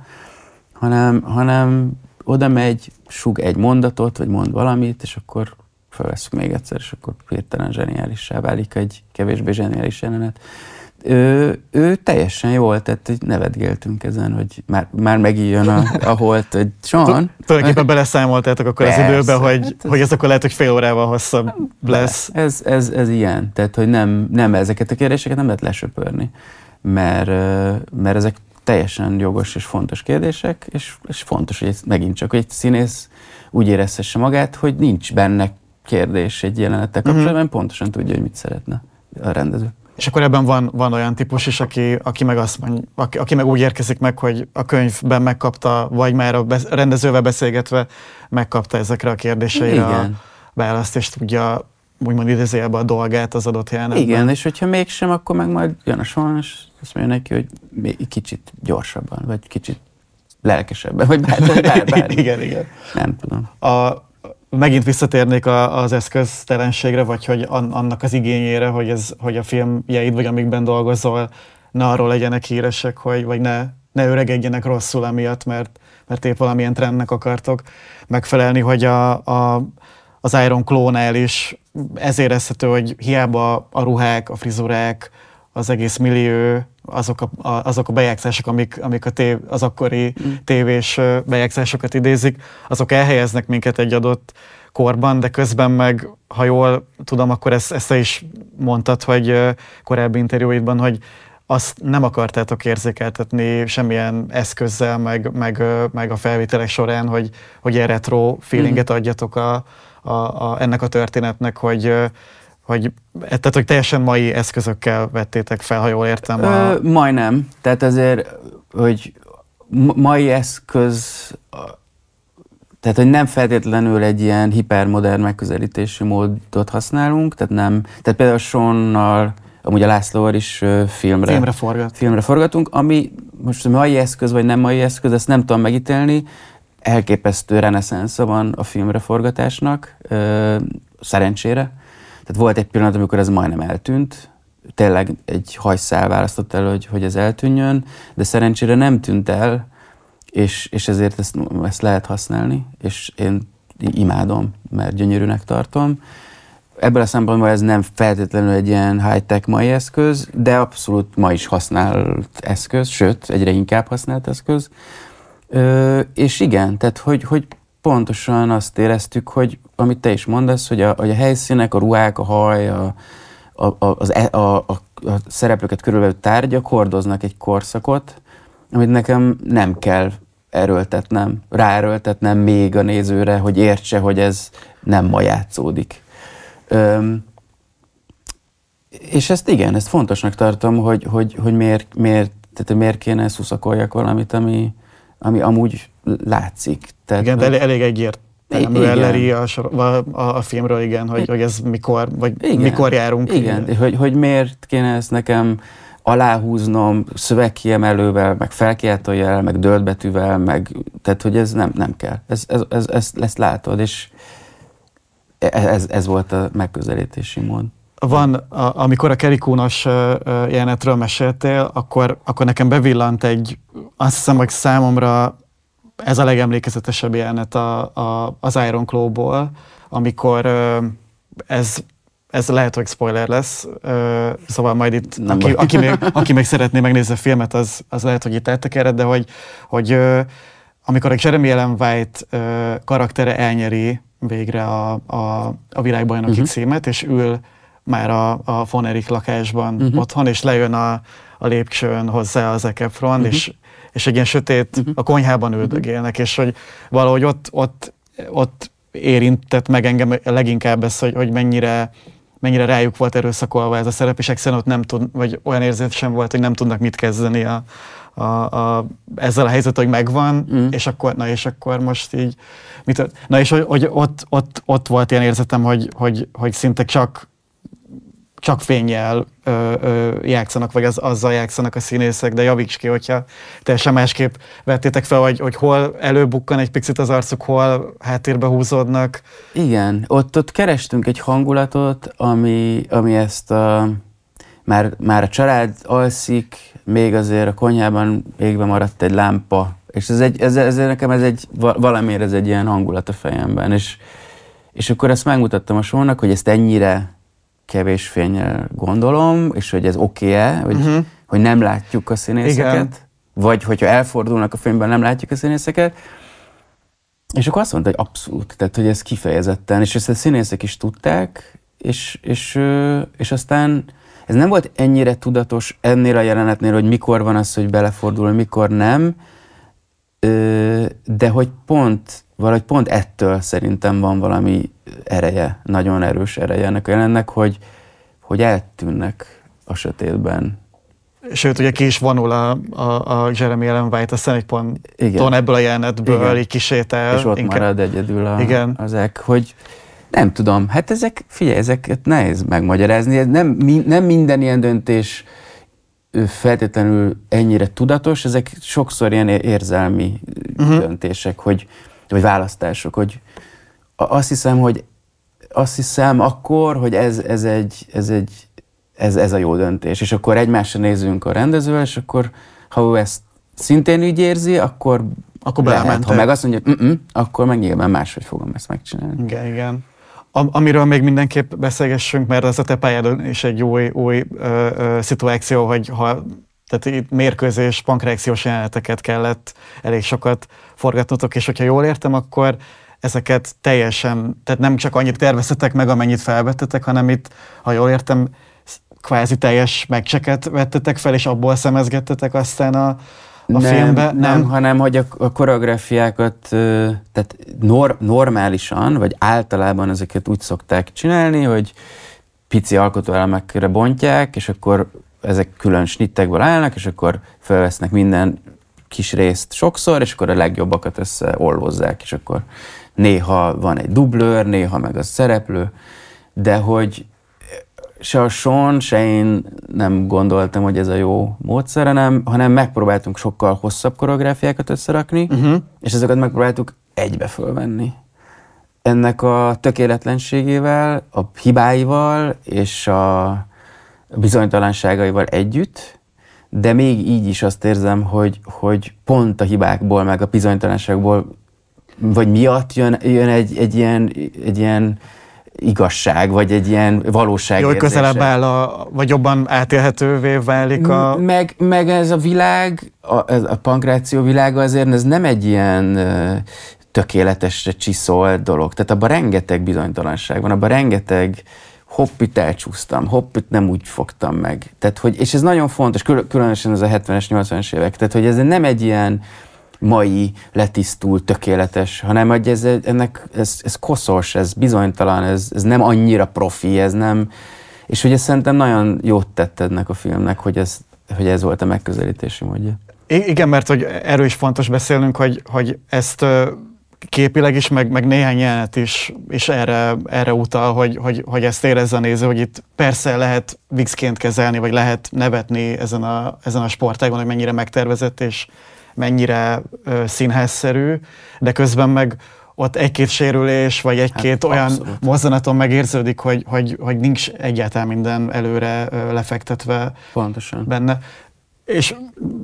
Speaker 1: hanem, hanem oda megy, sug egy mondatot, vagy mond valamit, és akkor felveszünk még egyszer, és akkor hirtelen zseniálissá válik egy kevésbé zseniális jelenet ő, ő teljesen jól tett, hogy nevetgéltünk ezen, hogy már, már megijön a, a holt, hogy Sean...
Speaker 2: Tulajdonképpen beleszámoltátok akkor persze, az időbe, hogy, hát
Speaker 1: ez, hogy ez akkor lehet, hogy fél órával hosszabb hát, lesz. Ez, ez, ez ilyen, tehát hogy nem, nem ezeket a kérdéseket nem lehet lesöpörni, mert, mert ezek teljesen jogos és fontos kérdések, és, és fontos, hogy megint csak, egy színész úgy érezhesse magát, hogy nincs benne kérdés egy jelenettel mhm. kapcsolatban, mm-hmm. pontosan tudja, hogy mit szeretne a
Speaker 2: rendező. És akkor ebben van, van olyan típus is, aki, aki, meg azt mondja, aki, aki meg úgy érkezik meg, hogy a könyvben megkapta, vagy már a rendezővel beszélgetve megkapta ezekre a kérdéseire Igen. a választ, és tudja úgymond idézőjelben a dolgát az adott jelenetben. Igen,
Speaker 1: és hogyha mégsem, akkor meg majd jön a soha, és azt mondja neki, hogy még kicsit gyorsabban, vagy kicsit lelkesebben, vagy bár, bár, bár. igen,
Speaker 2: igen. Nem tudom. A, megint visszatérnék a, az eszköztelenségre, vagy hogy annak az igényére, hogy, ez, hogy a filmjeid, vagy amikben dolgozol, ne arról legyenek híresek, hogy, vagy ne, ne öregedjenek rosszul emiatt, mert, mert épp valamilyen trendnek akartok megfelelni, hogy a, a, az Iron Clone-nál is ez érezhető, hogy hiába a ruhák, a frizurák, az egész millió azok a, a, azok a bejegyzések, amik, amik a tév, az akkori mm. tévés bejegyzéseket idézik, azok elhelyeznek minket egy adott korban, de közben meg, ha jól tudom, akkor ezt, ezt is mondtad, hogy korábbi interjúidban, hogy azt nem akartátok érzékeltetni semmilyen eszközzel, meg, meg, meg a felvételek során, hogy, hogy ilyen retro feelinget mhm. adjatok a, a, a, ennek a történetnek, hogy hogy, tehát, hogy teljesen mai eszközökkel vettétek fel, ha jól értem. A... Ö, majdnem. Tehát azért, hogy mai eszköz,
Speaker 1: tehát hogy nem feltétlenül egy ilyen hipermodern megközelítési módot használunk, tehát nem, tehát például Sonnal, amúgy a Lászlóval is filmre, filmre, forgat. filmre forgatunk, ami most mai eszköz vagy nem mai eszköz, ezt nem tudom megítélni, elképesztő reneszánsza van a filmre forgatásnak, szerencsére tehát volt egy pillanat, amikor ez majdnem eltűnt, tényleg egy hajszál választott el, hogy, hogy ez eltűnjön, de szerencsére nem tűnt el, és, és ezért ezt, ezt lehet használni, és én imádom, mert gyönyörűnek tartom. Ebből a szempontból ez nem feltétlenül egy ilyen high-tech mai eszköz, de abszolút ma is használt eszköz, sőt, egyre inkább használt eszköz. Ö, és igen, tehát hogy, hogy pontosan azt éreztük, hogy amit te is mondasz, hogy a, hogy a helyszínek, a ruhák, a haj, a, a, a, az, e, a, a, a szereplőket körülbelül tárgyak hordoznak egy korszakot, amit nekem nem kell erőltetnem, ráerőltetnem még a nézőre, hogy értse, hogy ez nem ma játszódik. Öm, és ezt igen, ezt fontosnak tartom, hogy, hogy, hogy miért, miért, tehát miért kéne szuszakoljak valamit, ami, ami amúgy látszik. Tehát, igen, de elég
Speaker 2: egyért. Nem, ő elleri a, a, a filmről, igen, hogy, hogy ez mikor, vagy igen, mikor járunk. Igen, hogy, hogy miért kéne ezt nekem aláhúznom
Speaker 1: szövegkiemelővel, meg felkiáltójel, meg döltbetűvel, meg, tehát hogy ez nem, nem kell. Ez, ez, ez, ez, ezt látod, és e, ez, ez volt a megközelítési mód
Speaker 2: van, a, amikor a kerikónos jelenetről meséltél, akkor, akkor nekem bevillant egy, azt hiszem, hogy számomra ez a legemlékezetesebb jelenet a, a, az Iron Claw-ból, amikor ez, ez lehet, hogy spoiler lesz, szóval majd itt, Nem aki, aki, még, aki még szeretné megnézni a filmet, az, az lehet, hogy itt erre, de hogy, hogy amikor a Jeremy Allen White karaktere elnyeri végre a, a, a világbajnoki uh-huh. címet, és ül már a, a Fonerik lakásban uh-huh. otthon, és lejön a, a lépcsőn hozzá az Ekefron, uh-huh. és, és egy ilyen sötét, uh-huh. a konyhában üldögélnek, és hogy valahogy ott, ott, ott érintett meg engem leginkább ez, hogy, hogy mennyire mennyire rájuk volt erőszakolva ez a szerep, és egyszerűen ott nem tud, vagy olyan sem volt, hogy nem tudnak mit kezdeni a, a, a, ezzel a helyzet, hogy megvan, mm. és akkor, na és akkor most így, mit, na és hogy, hogy ott, ott, ott, volt ilyen érzetem, hogy, hogy, hogy szinte csak csak fényjel ö, ö, játszanak, vagy az, azzal játszanak a színészek, de javíts ki, hogyha teljesen másképp vettétek fel, hogy, hogy hol előbukkan egy picit az arcuk, hol háttérbe húzódnak. Igen, ott, ott kerestünk egy hangulatot, ami,
Speaker 1: ami ezt a, már, már a család alszik, még azért a konyhában égve maradt egy lámpa, és ez, egy, ez, ez nekem ez egy, valamiért ez egy ilyen hangulat a fejemben, és, és akkor ezt megmutattam a sónak, hogy ezt ennyire kevés fényel gondolom, és hogy ez oké-e, hogy, uh-huh. hogy nem látjuk a színészeket, Igen. vagy hogyha elfordulnak a filmben, nem látjuk a színészeket. És akkor azt mondta, hogy abszolút, tehát hogy ez kifejezetten, és ezt a színészek is tudták, és, és, és aztán ez nem volt ennyire tudatos ennél a jelenetnél, hogy mikor van az, hogy belefordul, mikor nem, de hogy pont valahogy pont ettől szerintem van valami ereje, nagyon erős ereje ennek a jelennek, hogy, hogy eltűnnek a sötétben.
Speaker 2: Sőt, ugye ki is vonul a, a, a Jeremy Allen White a szempontton ebből a jelenetből, Igen. így kisétel. És ott inkább. marad egyedül
Speaker 1: a, Igen. az ek, hogy nem tudom, hát ezek, figyelj, ezeket nehéz megmagyarázni, Ez nem, mi, nem minden ilyen döntés feltétlenül ennyire tudatos, ezek sokszor ilyen érzelmi uh-huh. döntések, hogy, vagy választások, hogy azt hiszem, hogy azt hiszem akkor, hogy ez, ez egy, ez egy ez, ez a jó döntés. És akkor egymásra nézünk a rendezővel, és akkor ha ő ezt szintén így érzi, akkor, akkor lehet, ha meg azt mondja, hogy akkor meg nyilván máshogy fogom ezt megcsinálni.
Speaker 2: Igen, igen. amiről még mindenképp beszélgessünk, mert ez a te pályádon is egy új, új ö, ö, szituáció, hogy ha tehát itt mérkőzés, pankreakciós jeleneteket kellett elég sokat forgatnotok, és hogyha jól értem, akkor ezeket teljesen, tehát nem csak annyit terveztetek meg, amennyit felvettetek, hanem itt, ha jól értem, kvázi teljes megcseket vettetek fel, és abból szemezgettetek aztán a, a
Speaker 1: nem, filmbe? Nem, nem,
Speaker 2: hanem hogy a, a
Speaker 1: koreográfiákat, tehát nor, normálisan, vagy általában ezeket úgy szokták csinálni, hogy pici alkotóelemekre bontják, és akkor ezek külön snittekből állnak, és akkor felvesznek minden kis részt sokszor, és akkor a legjobbakat összeolvozzák, és akkor néha van egy dublőr, néha meg a szereplő, de hogy se a Sean, se én nem gondoltam, hogy ez a jó módszer, hanem, hanem megpróbáltunk sokkal hosszabb koreográfiákat összerakni, uh-huh. és ezeket megpróbáltuk egybe fölvenni. Ennek a tökéletlenségével, a hibáival, és a, bizonytalanságaival együtt, de még így is azt érzem, hogy, hogy pont a hibákból, meg a bizonytalanságból, vagy miatt jön, jön egy, egy ilyen, egy ilyen igazság, vagy egy ilyen valóság. Jó, közelebb
Speaker 2: áll, a, vagy jobban átélhetővé válik a...
Speaker 1: Meg, meg ez a világ, a, ez a pankráció világa azért ez nem egy ilyen tökéletesre csiszolt dolog. Tehát abban rengeteg bizonytalanság van, abban rengeteg uh, Hoppit elcsúsztam, hoppit nem úgy fogtam meg. Tehát, hogy, és ez nagyon fontos, különösen ez a 70-es, 80-es évek. Tehát, hogy ez nem egy ilyen mai, letisztult, tökéletes, hanem hogy ez, ennek, ez, ez koszos, ez bizonytalan, ez, ez nem annyira profi, ez nem... És ugye szerintem nagyon jót tett ennek a filmnek, hogy ez, hogy ez volt a megközelítési módja.
Speaker 2: I- igen, mert hogy erről is fontos beszélnünk, hogy, hogy ezt képileg is, meg, meg néhány jelenet is, is erre, erre utal, hogy, hogy, hogy ezt érezze a néző, hogy itt persze lehet vixként kezelni, vagy lehet nevetni ezen a, ezen a sportágon, hogy mennyire megtervezett és mennyire ö, színházszerű, de közben meg ott egy-két sérülés, vagy egy-két hát, olyan abszolút. mozzanaton megérződik, hogy, hogy, hogy nincs egyáltalán minden előre lefektetve Pontosan. benne. És,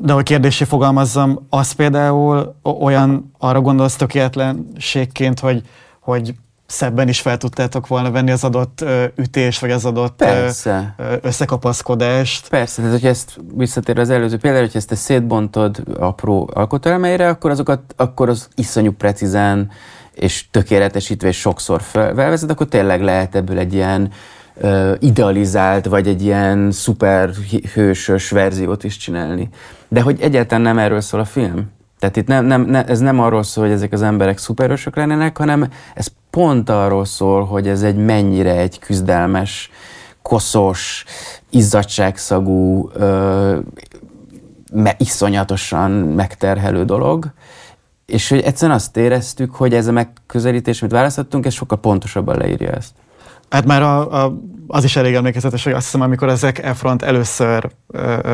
Speaker 2: de hogy kérdésé fogalmazzam, az például olyan, arra gondolsz tökéletlenségként, hogy, hogy szebben is fel tudtátok volna venni az adott ütés vagy az adott Persze. összekapaszkodást. Persze, tehát hogyha ezt visszatér az előző például, hogyha ezt te
Speaker 1: szétbontod apró alkotóelemeire, akkor azokat, akkor az iszonyú precízen és tökéletesítve és sokszor felvezet, akkor tényleg lehet ebből egy ilyen idealizált, vagy egy ilyen szuper hősös verziót is csinálni. De hogy egyáltalán nem erről szól a film. Tehát itt nem, nem, ez nem arról szól, hogy ezek az emberek szuperhősök lennének, hanem ez pont arról szól, hogy ez egy mennyire egy küzdelmes, koszos, izzadságszagú, ö, me, iszonyatosan megterhelő dolog, és hogy egyszerűen azt éreztük, hogy ez a megközelítés, amit választottunk, ez sokkal pontosabban leírja ezt.
Speaker 2: Hát már a, a, az is elég emlékezetes, hogy azt hiszem, amikor ezek Zac Efront először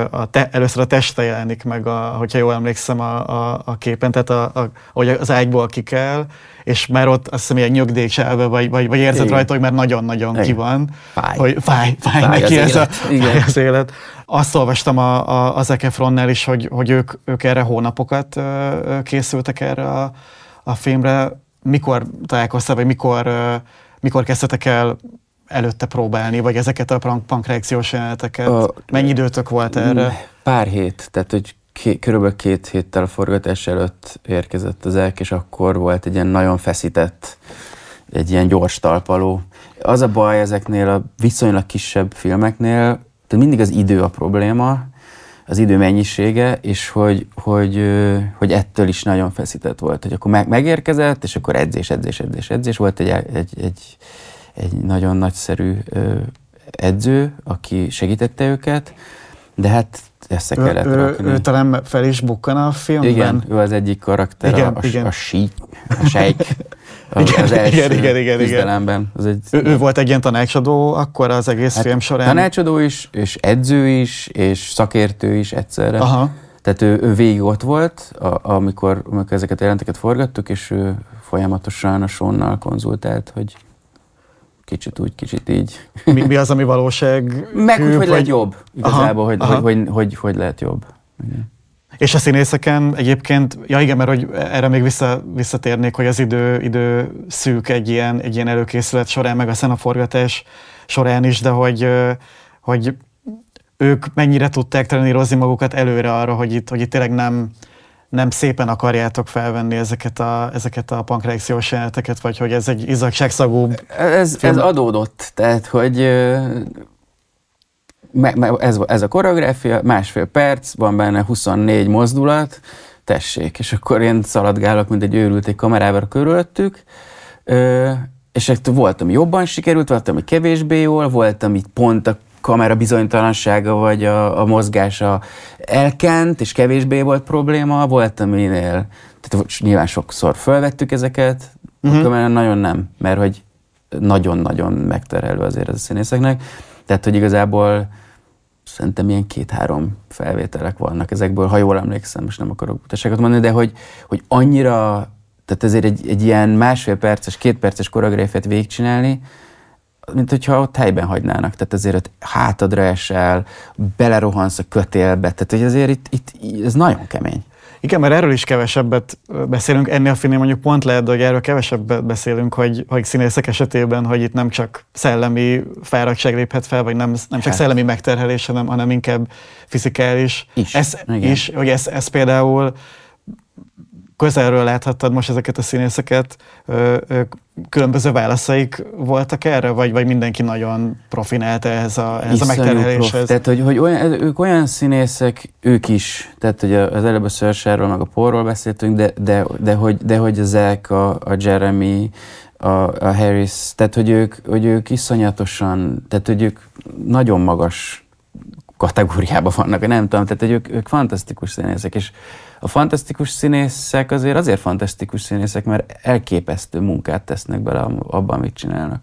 Speaker 2: a, te, először a teste jelenik meg, a, hogyha jól emlékszem a, a, a képen, tehát a, a, hogy az ágyból ki kell, és már ott azt hiszem ilyen nyugdíjcselve, vagy, vagy, vagy érzed Igen. rajta, hogy már nagyon-nagyon Igen. ki van. Fáj. Hogy fáj, fáj, fáj neki ez élet. a Igen. Fáj az élet. Azt olvastam a, a, a Zac Efronnál is, hogy, hogy ők, ők erre hónapokat készültek erre a, a filmre. Mikor találkoztál, vagy mikor mikor kezdtetek el előtte próbálni, vagy ezeket a prank pankreakciós jeleneteket? Mennyi időtök volt erre? Mm,
Speaker 1: pár hét, tehát hogy körülbelül két héttel a forgatás előtt érkezett az elk, és akkor volt egy ilyen nagyon feszített, egy ilyen gyors talpaló. Az a baj ezeknél a viszonylag kisebb filmeknél, tehát mindig az idő a probléma, az idő mennyisége, és hogy, hogy, hogy ettől is nagyon feszített volt, hogy akkor meg, megérkezett, és akkor edzés, edzés, edzés, edzés. Volt egy, egy, egy, egy nagyon nagyszerű edző, aki segítette őket, de hát ezt kellett ő, rakni. Ő, ő talán
Speaker 2: fel is bukkan a filmben. Igen,
Speaker 1: ő az egyik karakter, igen, a, a, igen. a sík,
Speaker 2: a sejk. igen, az első igen, igen, igen, küzdelemben. Az egy, ő, ő volt egy ilyen tanácsadó akkor az egész hát film során? Tanácsadó is,
Speaker 1: és edző is, és szakértő is egyszerre. Aha. Tehát ő, ő végig ott volt, a, amikor, amikor ezeket a jelenteket forgattuk, és ő folyamatosan a Sonnal konzultált, hogy kicsit úgy, kicsit így.
Speaker 2: Mi, mi az, ami valóság? Meg, hű, hogy, hogy lehet jobb. Igazából, aha, hogy, aha. Hogy, hogy, hogy, hogy lehet jobb. Igen. És a színészeken egyébként, ja igen, mert hogy erre még vissza, visszatérnék, hogy az idő, idő szűk egy ilyen, egy ilyen előkészület során, meg a a forgatás során is, de hogy, hogy ők mennyire tudták trenírozni magukat előre arra, hogy itt, hogy itt tényleg nem, nem szépen akarjátok felvenni ezeket a, ezeket a pankreációs jeleneteket, vagy hogy ez egy izzadságszagú... Ez, film. ez
Speaker 1: adódott, tehát hogy ez, ez a koreográfia, másfél perc, van benne 24 mozdulat, tessék. És akkor én szaladgálok, mint egy őrült egy kamerával körülöttük, ö, és hát volt, ami jobban sikerült, volt, ami kevésbé jól, volt, ami pont a kamera bizonytalansága vagy a, a mozgása elkent, és kevésbé volt probléma, volt, aminél, tehát nyilván sokszor fölvettük ezeket, uh-huh. akkor nagyon nem, mert hogy nagyon-nagyon megterelő azért ez a színészeknek, tehát hogy igazából szerintem ilyen két-három felvételek vannak ezekből, ha jól emlékszem, most nem akarok utaságot mondani, de hogy, hogy annyira, tehát ezért egy, egy ilyen másfél perces, két perces koreográfiát végigcsinálni, mint hogyha ott helyben hagynának, tehát azért ott hátadra esel, belerohansz a kötélbe, tehát hogy azért itt, itt, ez nagyon kemény.
Speaker 2: Igen, mert erről is kevesebbet beszélünk, ennél a filmnél mondjuk pont lehet, hogy erről kevesebbet beszélünk, hogy, hogy színészek esetében, hogy itt nem csak szellemi fáradtság léphet fel, vagy nem, nem csak hát. szellemi megterhelés, hanem, hanem inkább fizikális. Is. Ez, Igen. is hogy ez, ez például közelről láthattad most ezeket a színészeket, különböző válaszaik voltak erre, vagy, vagy mindenki nagyon profinált ehhez a, ehhez a megterheléshez?
Speaker 1: Tehát, hogy, hogy olyan, ők olyan színészek, ők is, tehát hogy az előbb a Sörsáról, meg a Porról beszéltünk, de, de, de, hogy, de hogy ezek a, a Jeremy, a, a Harris, tehát hogy ők, hogy ők iszonyatosan, tehát hogy ők nagyon magas kategóriában vannak, nem tudom, tehát hogy ők, ők fantasztikus színészek, és a fantasztikus színészek azért azért fantasztikus színészek, mert elképesztő munkát tesznek bele abban, amit csinálnak.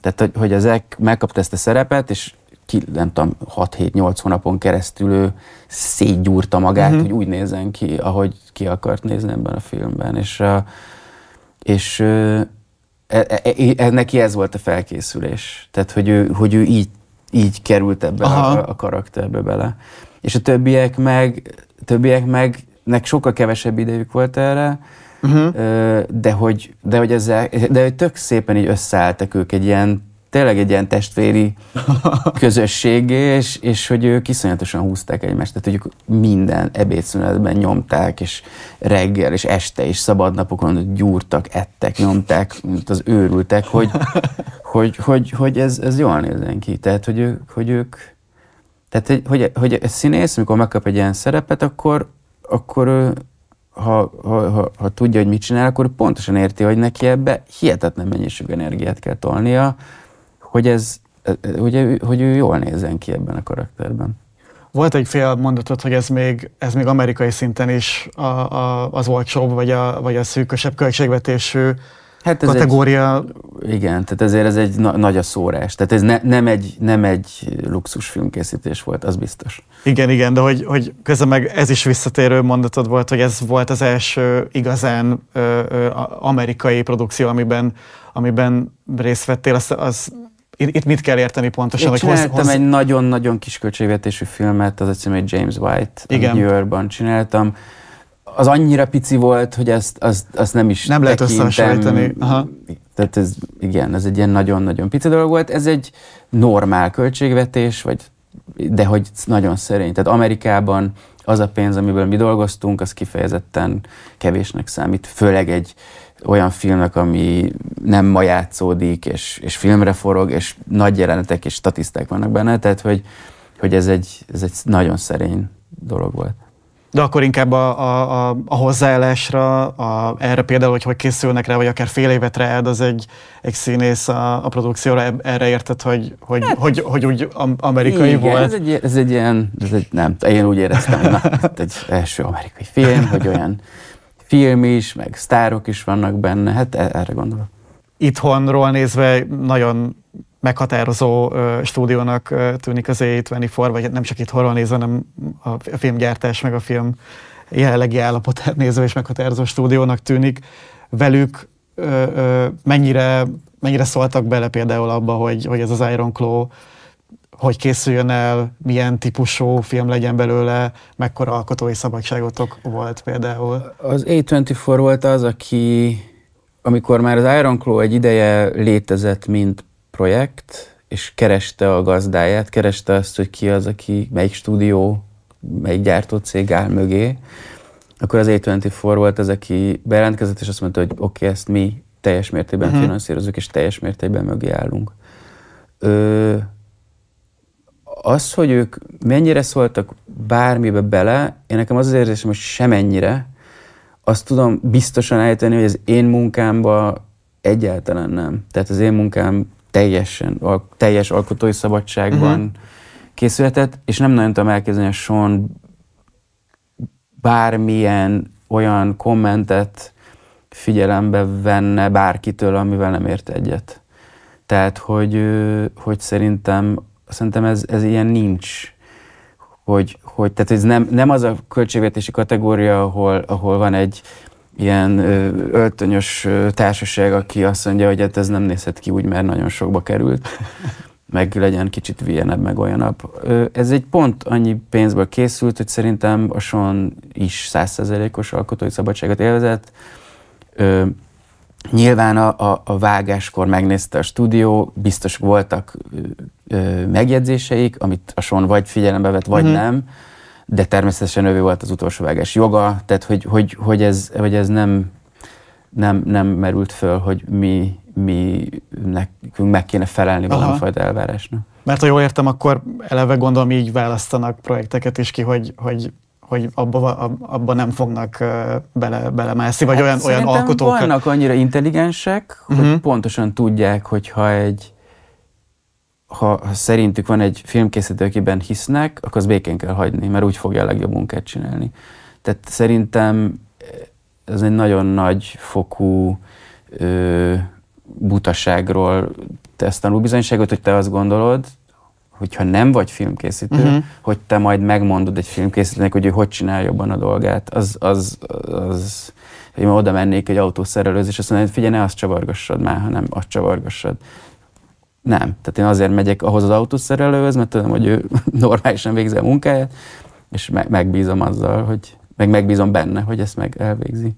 Speaker 1: Tehát, hogy, hogy az Ek megkapta ezt a szerepet, és ki, nem tudom, 6-7-8 hónapon keresztül ő szétgyúrta magát, uh-huh. hogy úgy nézzen ki, ahogy ki akart nézni ebben a filmben. És, és e, e, e, e, neki ez volt a felkészülés. Tehát, hogy ő, hogy ő így így került ebbe a, a karakterbe bele. És a többiek meg, többiek meg, nek sokkal kevesebb idejük volt erre, uh-huh. de, hogy, de, hogy ezzel, de hogy tök szépen így összeálltak ők egy ilyen tényleg egy ilyen testvéri közösség és, és hogy ők iszonyatosan húzták egymást, tehát hogy minden ebédszünetben nyomták, és reggel, és este, és szabadnapokon gyúrtak, ettek, nyomták, mint az őrültek, hogy, hogy, hogy, hogy ez, ez jól nézzen ki, tehát hogy ők, hogy ők tehát, hogy, hogy a színész, amikor megkap egy ilyen szerepet, akkor, akkor ő, ha, ha, ha, ha tudja, hogy mit csinál, akkor pontosan érti, hogy neki ebbe hihetetlen mennyiségű energiát kell tolnia, hogy, ez, hogy, e, e, hogy ő jól nézzen ki ebben a karakterben.
Speaker 2: Volt egy fél mondatot, hogy ez még, ez még amerikai szinten is a, a, az olcsóbb, vagy a, vagy a szűkösebb költségvetésű hát ez
Speaker 1: kategória. Egy, igen, tehát ezért ez egy na, nagy a szórás. Tehát ez ne, nem, egy, nem egy luxus filmkészítés volt, az biztos.
Speaker 2: Igen, igen, de hogy, hogy közben meg ez is visszatérő mondatod volt, hogy ez volt az első igazán ö, ö, amerikai produkció, amiben, amiben részt vettél, az, az itt, itt mit kell érteni pontosan? Én hogy csináltam hoz, hoz... egy
Speaker 1: nagyon-nagyon kis költségvetésű filmet, az a egy James White, Igen. New Yorkban csináltam. Az annyira pici volt, hogy ezt, azt, azt nem is Nem lehet összehasonlítani. Tehát ez, igen, ez egy ilyen nagyon-nagyon pici dolog volt. Ez egy normál költségvetés, vagy, de hogy nagyon szerény. Tehát Amerikában az a pénz, amiből mi dolgoztunk, az kifejezetten kevésnek számít, főleg egy olyan filmek, ami nem ma játszódik, és, és filmre forog, és nagy jelenetek és statiszták vannak benne, tehát hogy, hogy ez, egy, ez egy nagyon szerény dolog volt.
Speaker 2: De akkor inkább a, a, a, a hozzáállásra, a, erre például, hogy hogy készülnek rá, vagy akár fél évet rád, az egy, egy színész a, a produkcióra, erre érted, hogy, hogy, hát, hogy, hogy, hogy úgy amerikai igen, volt? Ez egy,
Speaker 1: ez egy ilyen, ez egy, nem, én úgy éreztem, na, egy első amerikai film, hogy olyan film is, meg sztárok is vannak benne, hát e- erre gondolok.
Speaker 2: Itthonról nézve nagyon meghatározó stúdiónak tűnik az A24, vagy nem csak itthonról nézve, hanem a filmgyártás, meg a film jelenlegi állapotát nézve is meghatározó stúdiónak tűnik. Velük mennyire, mennyire szóltak bele például abba, hogy, hogy ez az Iron Claw hogy készüljön el, milyen típusú film legyen belőle, mekkora alkotói szabadságotok volt például? Az
Speaker 1: A24 volt az, aki, amikor már az Iron Claw egy ideje létezett, mint projekt, és kereste a gazdáját, kereste azt, hogy ki az, aki, melyik stúdió, melyik gyártócég áll mögé, akkor az A24 volt az, aki bejelentkezett, és azt mondta, hogy oké, okay, ezt mi teljes mértékben uh-huh. finanszírozunk, és teljes mértékben mögé állunk. Ö, az, hogy ők mennyire szóltak bármibe bele, én nekem az az érzésem, hogy semennyire, azt tudom biztosan állítani, hogy az én munkámba egyáltalán nem. Tehát az én munkám teljesen, al- teljes alkotói szabadságban uh-huh. Mhm. készületett, és nem nagyon tudom elképzelni a Sean bármilyen olyan kommentet figyelembe venne bárkitől, amivel nem ért egyet. Tehát, hogy, hogy szerintem szerintem ez, ez ilyen nincs. Hogy, hogy, tehát ez nem, nem az a költségvetési kategória, ahol, ahol van egy ilyen öltönyös társaság, aki azt mondja, hogy hát ez nem nézhet ki úgy, mert nagyon sokba került, meg legyen kicsit vienebb, meg olyanabb. Ez egy pont annyi pénzből készült, hogy szerintem a Son is százszerzelékos alkotói szabadságot élvezett. Nyilván a, a, a vágáskor megnézte a stúdió, biztos voltak ö, megjegyzéseik, amit a Son vagy figyelembe vett, vagy uh-huh. nem, de természetesen ővé volt az utolsó vágás joga, tehát hogy, hogy, hogy, ez, hogy ez nem, nem, nem merült föl, hogy mi, mi nekünk meg kéne felelni valamifajta elvárásnak.
Speaker 2: Mert ha jól értem, akkor eleve gondolom így választanak projekteket is ki, hogy, hogy hogy abba, abba nem fognak bele, belemászni, vagy hát olyan, olyan alkotók. vannak
Speaker 1: annyira intelligensek, hogy uh-huh. pontosan tudják, hogyha egy ha, szerintük van egy filmkészítő, akiben hisznek, akkor az békén kell hagyni, mert úgy fogja a legjobb munkát csinálni. Tehát szerintem ez egy nagyon nagy fokú ö, butaságról tesz bizonyságot, hogy te azt gondolod, hogyha nem vagy filmkészítő, uh-huh. hogy te majd megmondod egy filmkészítőnek, hogy ő hogy csinál jobban a dolgát, az, az, az hogy ma oda mennék egy autószerelőzés, azt mondaná, hogy figyelj, ne azt csavargassad már, hanem azt csavargassad. Nem. Tehát én azért megyek ahhoz az autószerelőhöz, mert tudom, hogy ő normálisan végzi a munkáját, és me- megbízom azzal, hogy meg megbízom benne, hogy ezt meg elvégzi.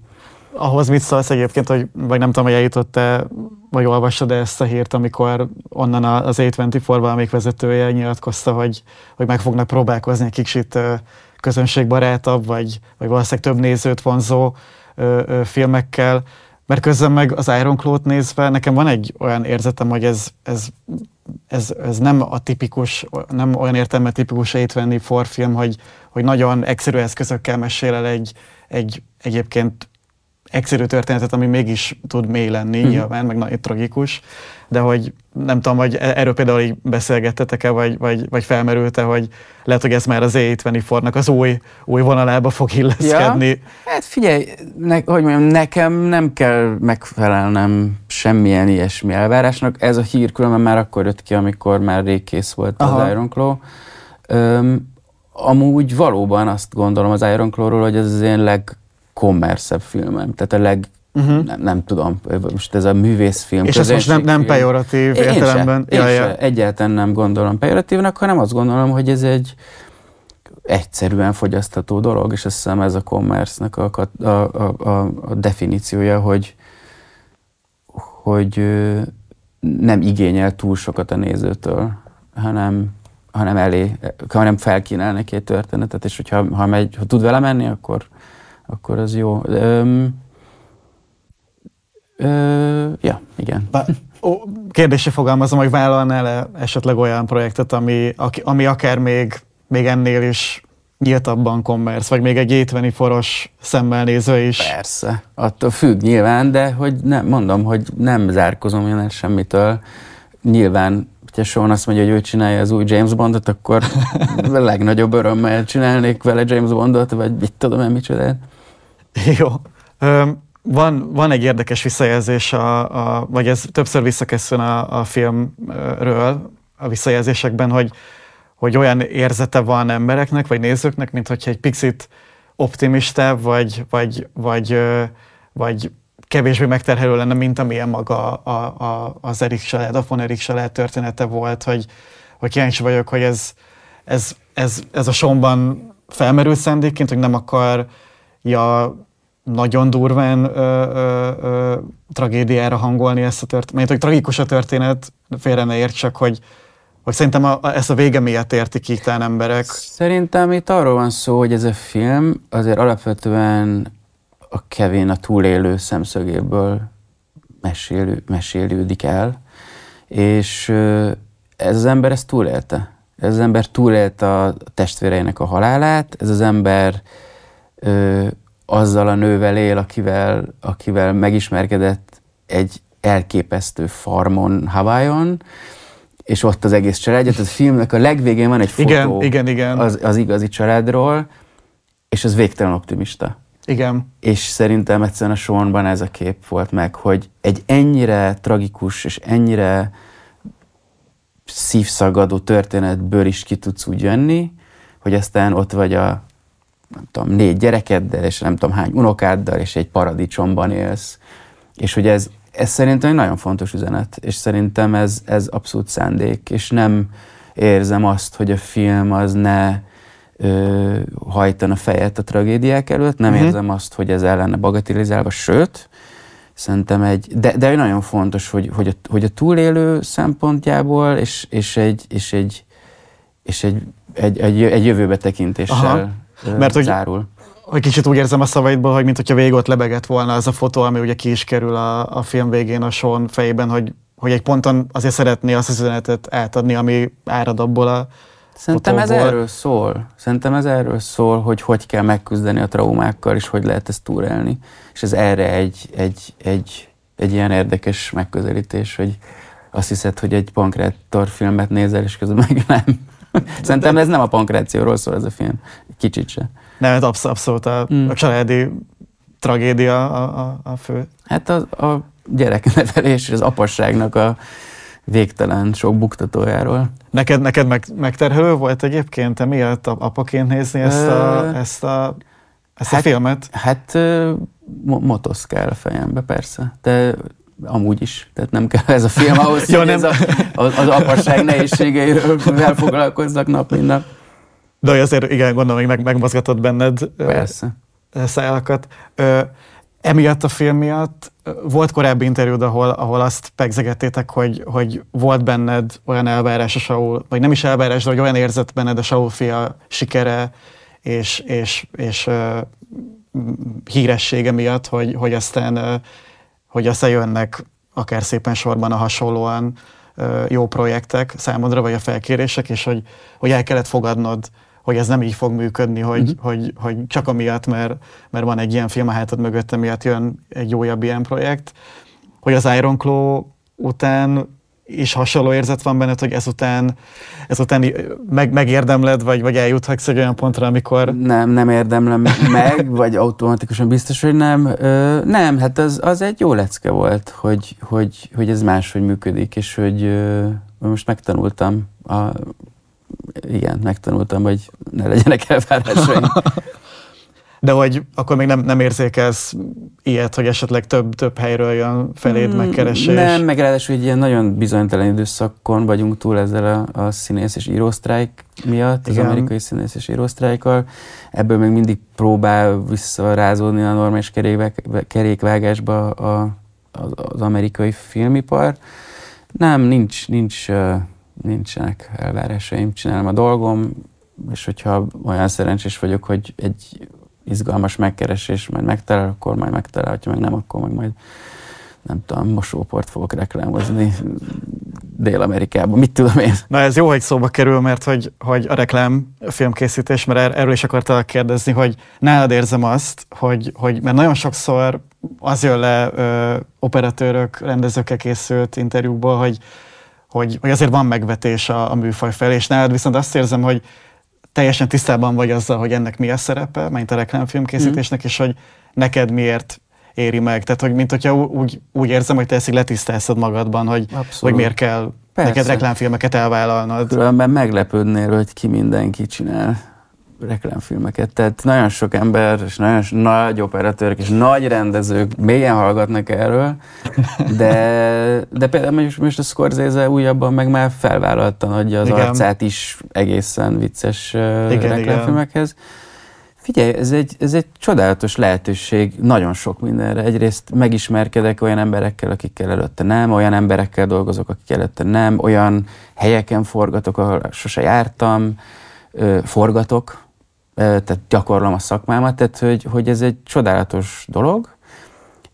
Speaker 2: Ahhoz mit szólsz egyébként, hogy, vagy nem tudom, hogy eljutott-e, vagy olvastad ezt a hírt, amikor onnan az 824 24 még vezetője nyilatkozta, hogy, hogy meg fognak próbálkozni egy kicsit közönségbarátabb, vagy, vagy valószínűleg több nézőt vonzó ö, ö, filmekkel. Mert közben meg az Iron Claw-t nézve nekem van egy olyan érzetem, hogy ez, ez, ez, ez nem a tipikus, nem olyan értelme tipikus 80 for film, hogy, hogy nagyon egyszerű eszközökkel mesél el egy, egy egyébként egyszerű történetet, ami mégis tud mély lenni, mm. nyilván, meg nagyon tragikus, de hogy nem tudom, hogy e- erről például így beszélgettetek-e, vagy, vagy, vagy felmerült-e, hogy lehet, hogy ez már az E70 fornak az új, új vonalába fog illeszkedni. Ja.
Speaker 1: Hát figyelj, ne, hogy mondjam, nekem nem kell megfelelnem semmilyen ilyesmi elvárásnak. Ez a hír különben már akkor jött ki, amikor már rég kész volt Aha. az Iron Claw. Um, amúgy valóban azt gondolom az Iron Claw-ról, hogy ez az én leg legkommerszebb filmem, tehát a leg Uh-huh. Nem, nem tudom, most ez a művészfilm. És ez most nem, nem pejoratív én értelemben? Se, én se, egyáltalán nem gondolom pejoratívnak, hanem azt gondolom, hogy ez egy egyszerűen fogyasztató dolog, és azt hiszem ez a kommersznek a, a, a, a, a definíciója, hogy, hogy nem igényel túl sokat a nézőtől, hanem, hanem elé, hanem felkínál neki egy történetet, és hogyha ha megy, ha tud vele menni, akkor,
Speaker 2: akkor az jó. Öm, ö, ja, igen. Bár, ó, kérdésé fogalmazom, hogy vállalnál-e esetleg olyan projektet, ami, aki ami akár még, még ennél is nyíltabban kommersz, vagy még egy étveni foros szemmel nézve is. Persze,
Speaker 1: attól függ nyilván,
Speaker 2: de hogy nem, mondom, hogy
Speaker 1: nem zárkozom el semmitől. Nyilván, hogyha Sean azt mondja, hogy ő csinálja az új James Bondot, akkor a legnagyobb örömmel csinálnék vele James Bondot, vagy mit tudom én micsodát.
Speaker 2: Jó. Van, van egy érdekes visszajelzés, a, a, vagy ez többször visszaköszön a, a filmről, a visszajelzésekben, hogy, hogy olyan érzete van embereknek, vagy nézőknek, mint hogyha egy picit optimistább, vagy, vagy, vagy, vagy kevésbé megterhelő lenne, mint amilyen maga a, a, az Erik Salád, a von Erik Salád története volt, hogy, hogy kíváncsi vagyok, hogy ez, ez, ez, ez a somban felmerül szendékként, hogy nem akar ja, nagyon durván ö, ö, ö, tragédiára hangolni ezt a történetet. Mert hogy tragikus a történet, félre ne értsek, hogy, hogy szerintem a, a, ezt a vége miatt értik itt el emberek. Szerintem itt arról van szó, hogy ez a film azért
Speaker 1: alapvetően a Kevin a túlélő szemszögéből mesélő, mesélődik el, és ez az ember ezt túlélte. Ez az ember túlélte a testvéreinek a halálát, ez az ember ö, azzal a nővel él, akivel, akivel megismerkedett egy elképesztő farmon Havajon, és ott az egész családja. Tehát a filmnek a legvégén van egy fotó igen, igen. Az, az igazi családról, és az végtelen optimista. Igen. És szerintem egyszerűen a Seanban ez a kép volt meg, hogy egy ennyire tragikus és ennyire szívszagadó történetből is ki tudsz úgy jönni, hogy aztán ott vagy a nem tudom, négy gyerekeddel, és nem tudom hány unokáddal, és egy paradicsomban élsz. És hogy ez, ez szerintem egy nagyon fontos üzenet, és szerintem ez, ez abszolút szándék, és nem érzem azt, hogy a film az ne ö, hajtana fejet a tragédiák előtt, nem mm-hmm. érzem azt, hogy ez el lenne bagatelizálva, sőt, szerintem egy, de, de egy nagyon fontos, hogy, hogy, a, hogy a túlélő szempontjából, és, és egy, és egy, és egy, egy, egy, egy jövőbe tekintéssel Aha. Mert hogy, zárul.
Speaker 2: Hogy kicsit úgy érzem a szavaidból, hogy mintha végig ott lebegett volna az a fotó, ami ugye ki is kerül a, a film végén a Sean fejében, hogy, hogy egy ponton azért szeretné azt az üzenetet átadni, ami árad abból a Szerintem fotóból. ez erről
Speaker 1: szól. Szerintem ez erről szól, hogy hogy kell megküzdeni a traumákkal, és hogy lehet ezt túrelni. És ez erre egy, egy, egy, egy ilyen érdekes megközelítés, hogy azt hiszed, hogy egy pankrátor filmet nézel, és közben meg nem. Szerintem
Speaker 2: ez nem a pankrációról
Speaker 1: szól ez a film, kicsit se.
Speaker 2: Nem, ez absz- abszolút a, mm. a családi tragédia a, a, a fő. Hát a, a gyereknevelés és az apasságnak a végtelen sok buktatójáról. Neked, neked meg, megterhelő volt egyébként te miért apaként nézni ezt a, ezt a, ezt a hát, filmet? Hát motoszkál a fejembe, persze. De amúgy is, tehát nem kell ez a film ahhoz, ja, hogy nem. Ez a, az, az apasság nehézségeiről foglalkozzak nap, mint nap. De azért igen, gondolom, hogy meg, megmozgatott benned Persze. szálakat. Emiatt a film miatt volt korábbi interjúd, ahol, ahol azt pegzegettétek, hogy, hogy volt benned olyan elvárás a Saul, vagy nem is elvárás, de hogy olyan érzett benned a Saul fia sikere és, és, és, és híressége miatt, hogy, hogy aztán hogy összejönnek akár szépen sorban a hasonlóan jó projektek számodra, vagy a felkérések, és hogy, hogy el kellett fogadnod, hogy ez nem így fog működni, hogy, uh-huh. hogy, hogy csak amiatt, mert, mert van egy ilyen film a hátad mögött, miatt jön egy újabb ilyen projekt, hogy az Iron Claw után is hasonló érzet van benned, hogy ezután, ezután meg, megérdemled, vagy, vagy eljuthatsz egy olyan pontra, amikor... Nem, nem érdemlem meg,
Speaker 1: vagy automatikusan biztos, hogy nem. Ö, nem, hát az, az egy jó lecke volt, hogy, hogy, hogy ez máshogy működik, és hogy ö, most megtanultam a, igen, megtanultam, hogy ne legyenek elvárásaim.
Speaker 2: de hogy akkor még nem, nem érzékelsz ilyet, hogy esetleg több, több helyről jön feléd mm, megkeresés. Nem,
Speaker 1: meg ráadásul egy ilyen nagyon bizonytalan időszakon vagyunk túl ezzel a, a színész és írósztrájk miatt, Igen. az amerikai színész és írósztrájkkal. Ebből még mindig próbál visszarázódni a normális kerékvágásba a, az, az amerikai filmipar. Nem, nincs, nincs, nincsenek elvárásaim, csinálom a dolgom, és hogyha olyan szerencsés vagyok, hogy egy izgalmas megkeresés, majd megtalál, akkor majd megtalál, ha meg nem, akkor meg majd nem tudom, mosóport fogok reklámozni Dél-Amerikában, mit tudom én.
Speaker 2: Na ez jó, hogy szóba kerül, mert hogy, hogy a reklám a filmkészítés, mert er-, erről is akartalak kérdezni, hogy nálad érzem azt, hogy, hogy mert nagyon sokszor az jön le ö, operatőrök, rendezőkkel készült interjúkból, hogy, hogy, hogy azért van megvetés a, a műfaj felé, és nálad viszont azt érzem, hogy teljesen tisztában vagy azzal, hogy ennek mi a szerepe, mint a reklámfilm készítésnek, mm. és hogy neked miért éri meg. Tehát, hogy mint hogyha úgy, úgy érzem, hogy te ezt így magadban, hogy, Abszolút. hogy miért kell Persze. neked reklámfilmeket elvállalnod. Különben meglepődnél,
Speaker 1: hogy ki mindenki csinál reklámfilmeket. Tehát nagyon sok ember, és nagyon nagy operatőrök, és nagy rendezők mélyen hallgatnak erről, de, de például most, most a Scorsese újabban meg már felvállalta adja az igen. arcát is egészen vicces igen, reklámfilmekhez. Igen. Figyelj, ez egy, ez egy csodálatos lehetőség nagyon sok mindenre. Egyrészt megismerkedek olyan emberekkel, akikkel előtte nem, olyan emberekkel dolgozok, akikkel előtte nem, olyan helyeken forgatok, ahol sose jártam, forgatok, tehát gyakorlom a szakmámat, tehát hogy, hogy ez egy csodálatos dolog,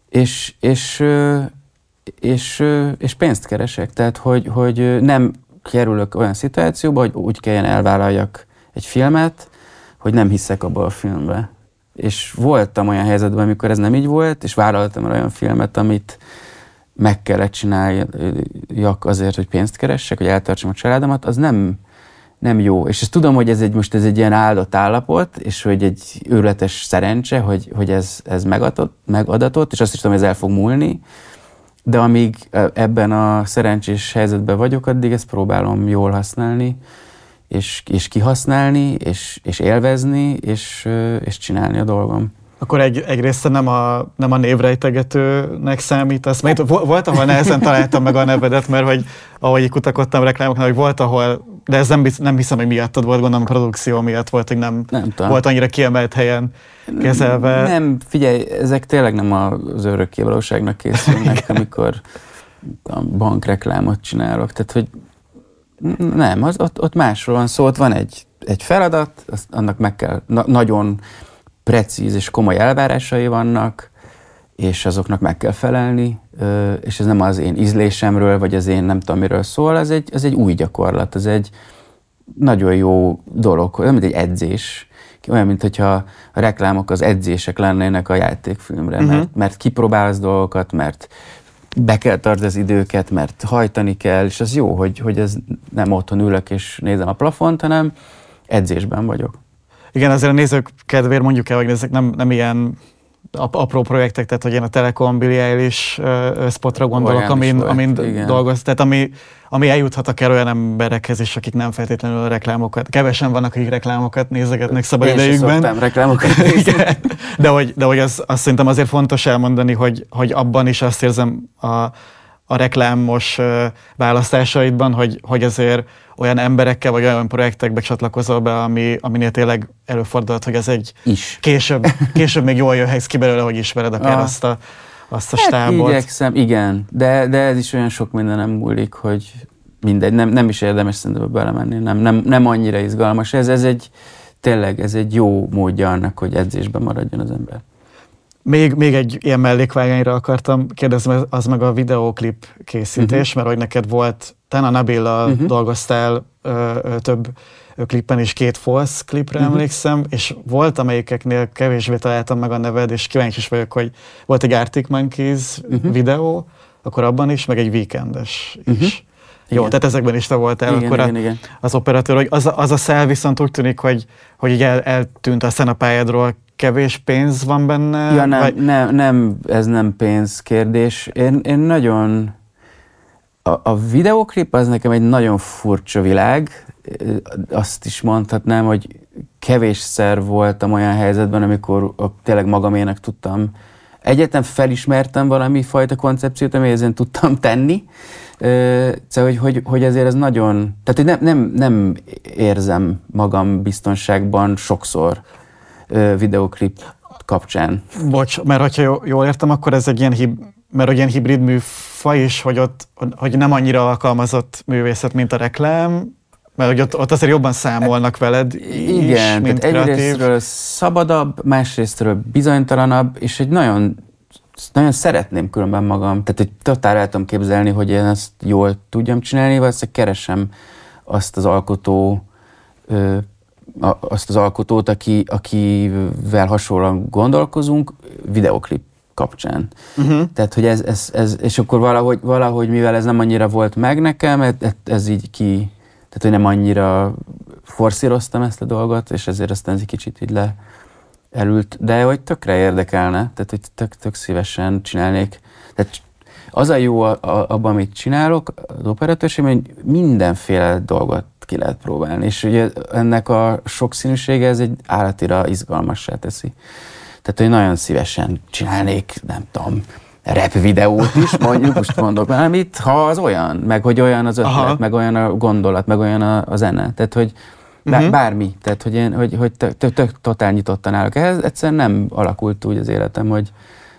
Speaker 1: és, és, és, és pénzt keresek, tehát hogy, hogy nem kerülök olyan szituációba, hogy úgy kelljen elvállaljak egy filmet, hogy nem hiszek abba a filmbe. És voltam olyan helyzetben, amikor ez nem így volt, és vállaltam el olyan filmet, amit meg kellett csináljak azért, hogy pénzt keressek, hogy eltartsam a családomat, az nem nem jó. És ezt tudom, hogy ez egy, most ez egy ilyen áldott állapot, és hogy egy őrletes szerencse, hogy, hogy ez, ez megadott, megadatott, és azt is tudom, hogy ez el fog múlni, de amíg ebben a szerencsés helyzetben vagyok, addig ezt próbálom jól használni, és, és kihasználni, és, és élvezni, és, és csinálni a dolgom.
Speaker 2: Akkor egy, egyrészt nem a, nem a névrejtegetőnek számítasz. Mert volt, ahol nehezen találtam meg a nevedet, mert hogy ahogy kutakodtam reklámoknál, hogy volt, ahol de ez nem, nem hiszem, hogy miattad volt, gondolom a produkció miatt volt, hogy nem, nem volt annyira kiemelt helyen kezelve. Nem, figyelj, ezek tényleg nem az örökké valóságnak készülnek, amikor
Speaker 1: a bankreklámot csinálok. Tehát, hogy nem, az, ott, ott másról van szó, ott van egy, egy feladat, azt, annak meg kell, na, nagyon precíz és komoly elvárásai vannak, és azoknak meg kell felelni, és ez nem az én ízlésemről, vagy az én nem tudom miről szól, ez egy, ez egy új gyakorlat, ez egy nagyon jó dolog, nem mint egy edzés, olyan, mint hogyha a reklámok az edzések lennének a játékfilmre, uh-huh. mert, mhm. mert kipróbálsz dolgokat, mert be kell tart az időket, mert hajtani kell, és az jó, hogy, hogy ez nem otthon ülök és nézem a plafont, hanem edzésben vagyok.
Speaker 2: Igen, azért a nézők kedvéért mondjuk el, hogy ezek nem, nem ilyen apró projektek, tehát hogy én a Telekom Billiel is spotra gondolok, amin, volt, amin dolgoz, tehát ami, ami eljuthat akár olyan emberekhez is, akik nem feltétlenül a reklámokat, kevesen vannak, akik reklámokat nézegetnek szabad Én idejükben. Én
Speaker 1: reklámokat Igen.
Speaker 2: de hogy, de hogy az, azt szerintem azért fontos elmondani, hogy, hogy abban is azt érzem a, a reklámos választásaidban, hogy, hogy azért olyan emberekkel, vagy olyan projektekbe csatlakozol be, ami, aminél tényleg előfordulhat, hogy ez egy Is. Később, később még jól jöhetsz ki belőle, hogy ismered akár ah. azt a azt a hát stábot. Igyekszem, igen, de, de
Speaker 1: ez is olyan sok mindenem múlik, hogy mindegy, nem, nem is érdemes szerintem belemenni, nem, nem, nem annyira izgalmas. Ez, ez egy, tényleg ez egy jó módja annak, hogy edzésben maradjon az ember.
Speaker 2: Még, még egy ilyen mellékvágányra akartam kérdezni, az meg a videóklip készítés, uh-huh. mert hogy neked volt, te a Nabila uh-huh. Mhm. dolgoztál ö, ö, több klippen is, két false klipre uh-huh. emlékszem, és volt, amelyikeknél kevésbé találtam meg a neved, és kíváncsi is vagyok, hogy volt egy Arctic Monkeys uh-huh. videó, akkor abban is, meg egy weekendes uh-huh. is. Igen. Jó, tehát ezekben is te voltál igen, akkor igen, a, igen. az operatőr, hogy az, az a szel viszont úgy tűnik, hogy, hogy így el, eltűnt a pályádról kevés pénz van benne? Ja, nem, vagy...
Speaker 1: nem, nem ez nem pénz kérdés. Én, én nagyon... A, a videoklip az nekem egy nagyon furcsa világ. Azt is mondhatnám, hogy kevésszer voltam olyan helyzetben, amikor tényleg magamének tudtam. Egyetem felismertem valami fajta koncepciót, amihez én tudtam tenni. Szóval, hogy, hogy, hogy ezért ez nagyon... Tehát, hogy nem, nem, nem érzem magam biztonságban sokszor videoklip kapcsán.
Speaker 2: Bocs, mert ha jól értem, akkor ez egy ilyen hib mert egy ilyen hibrid műfaj is, hogy ott hogy nem annyira alkalmazott művészet, mint a reklám, mert hogy ott, ott azért jobban számolnak veled Igen, is, mint tehát egyrésztről
Speaker 1: szabadabb, másrésztről bizonytalanabb, és egy nagyon nagyon szeretném különben magam, tehát hogy totál el tudom képzelni, hogy én ezt jól tudjam csinálni, valószínűleg keresem azt az alkotó ö, a, azt az alkotót, aki, akivel hasonlóan gondolkozunk, videoklip kapcsán. Uh-huh. Tehát, hogy ez, ez, ez, és akkor valahogy, valahogy, mivel ez nem annyira volt meg nekem, ez, ez így ki, tehát, hogy nem annyira forszíroztam ezt a dolgot, és ezért aztán ez egy kicsit így le elült, de hogy tökre érdekelne, tehát, hogy tök, tök szívesen csinálnék. Tehát az a jó a, a, abban, amit csinálok, az operatőrségben, hogy mindenféle dolgot ki lehet próbálni. És ugye ennek a sokszínűsége ez egy állatira izgalmassá teszi. Tehát, hogy nagyon szívesen csinálnék, nem tudom, rap videót is, mondjuk most mondok, mert ha az olyan, meg hogy olyan az ötlet, Aha. meg olyan a gondolat, meg olyan a, a zene. Tehát, hogy
Speaker 2: bár, mhm. bármi.
Speaker 1: Tehát, hogy én hogy, hogy tök, tök, tök totál nyitottan állok. Ehhez egyszerűen nem alakult úgy az életem, hogy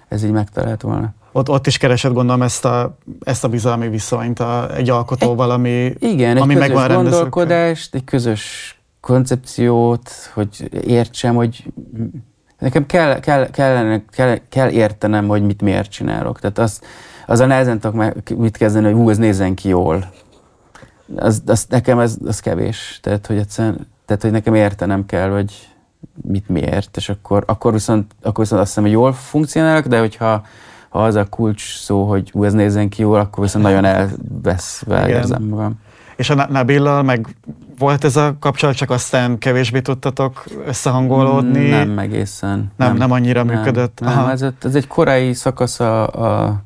Speaker 1: ez így megtalált volna
Speaker 2: ott, ott is keresett gondolom ezt a, ezt a bizalmi viszonyt a, egy alkotóval, ami, Igen, ami egy megvan közös
Speaker 1: gondolkodást, egy közös koncepciót, hogy értsem, hogy nekem kell, kell, kellene, kell, kell értenem, hogy mit miért csinálok. Tehát az, az a nehezen tudok meg mit kezdeni, hogy hú, ez nézzen ki jól. Az, az, nekem ez az kevés. Tehát hogy, tehát, hogy nekem értenem kell, hogy mit miért, és akkor, akkor, viszont, akkor viszont azt hiszem, hogy jól funkcionálok, de hogyha ha az a kulcs szó, hogy ú, ez nézzen ki jól, akkor viszont nagyon elveszve érzem
Speaker 2: magam. És a Nabillal meg volt ez a kapcsolat, csak aztán kevésbé tudtatok összehangolódni? Mm, nem egészen. Nem, nem, nem annyira nem, működött? Nem, Aha. ez,
Speaker 1: ez egy korai szakasz a, a,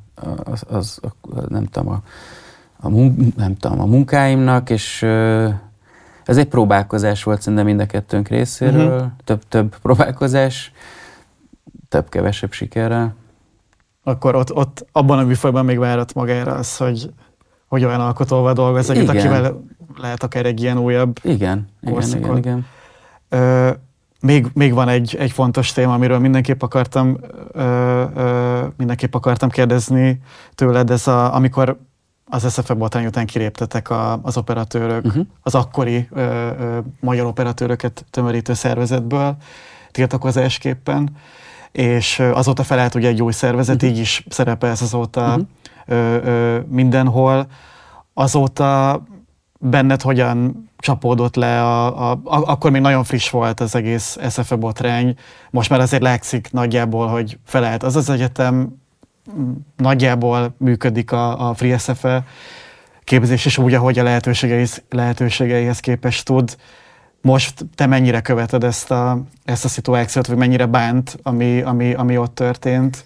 Speaker 1: az, az a, nem tudom, a, a, nem tudom, a munkáimnak, és ez egy próbálkozás volt szerintem mind a kettőnk részéről, uh-huh. Mhm. több-több próbálkozás, több-kevesebb
Speaker 2: sikerrel akkor ott, ott abban a műfajban még várat magára az, hogy, hogy olyan alkotóval dolgoz, egyet, akivel lehet akár egy ilyen újabb Igen, korszakot. igen, igen, igen. Ö, még, még van egy, egy fontos téma, amiről mindenképp akartam, ö, ö, mindenképp akartam kérdezni tőled, ez a, amikor az SFE botány után kiréptetek a, az operatőrök, uh-huh. az akkori ö, ö, magyar operatőröket tömörítő szervezetből tiltakozásképpen és azóta felállt ugye egy új szervezet, uh-huh. így is ez azóta uh-huh. ö, ö, mindenhol. Azóta benned hogyan csapódott le, a, a, a, akkor még nagyon friss volt az egész SFE botrány, most már azért látszik nagyjából, hogy felállt az az egyetem, nagyjából működik a, a Free SFE képzés és úgy, ahogy a lehetőségeihez, lehetőségeihez képest tud most te mennyire követed ezt a, ezt a szituációt, vagy mennyire bánt, ami, ami, ami ott történt?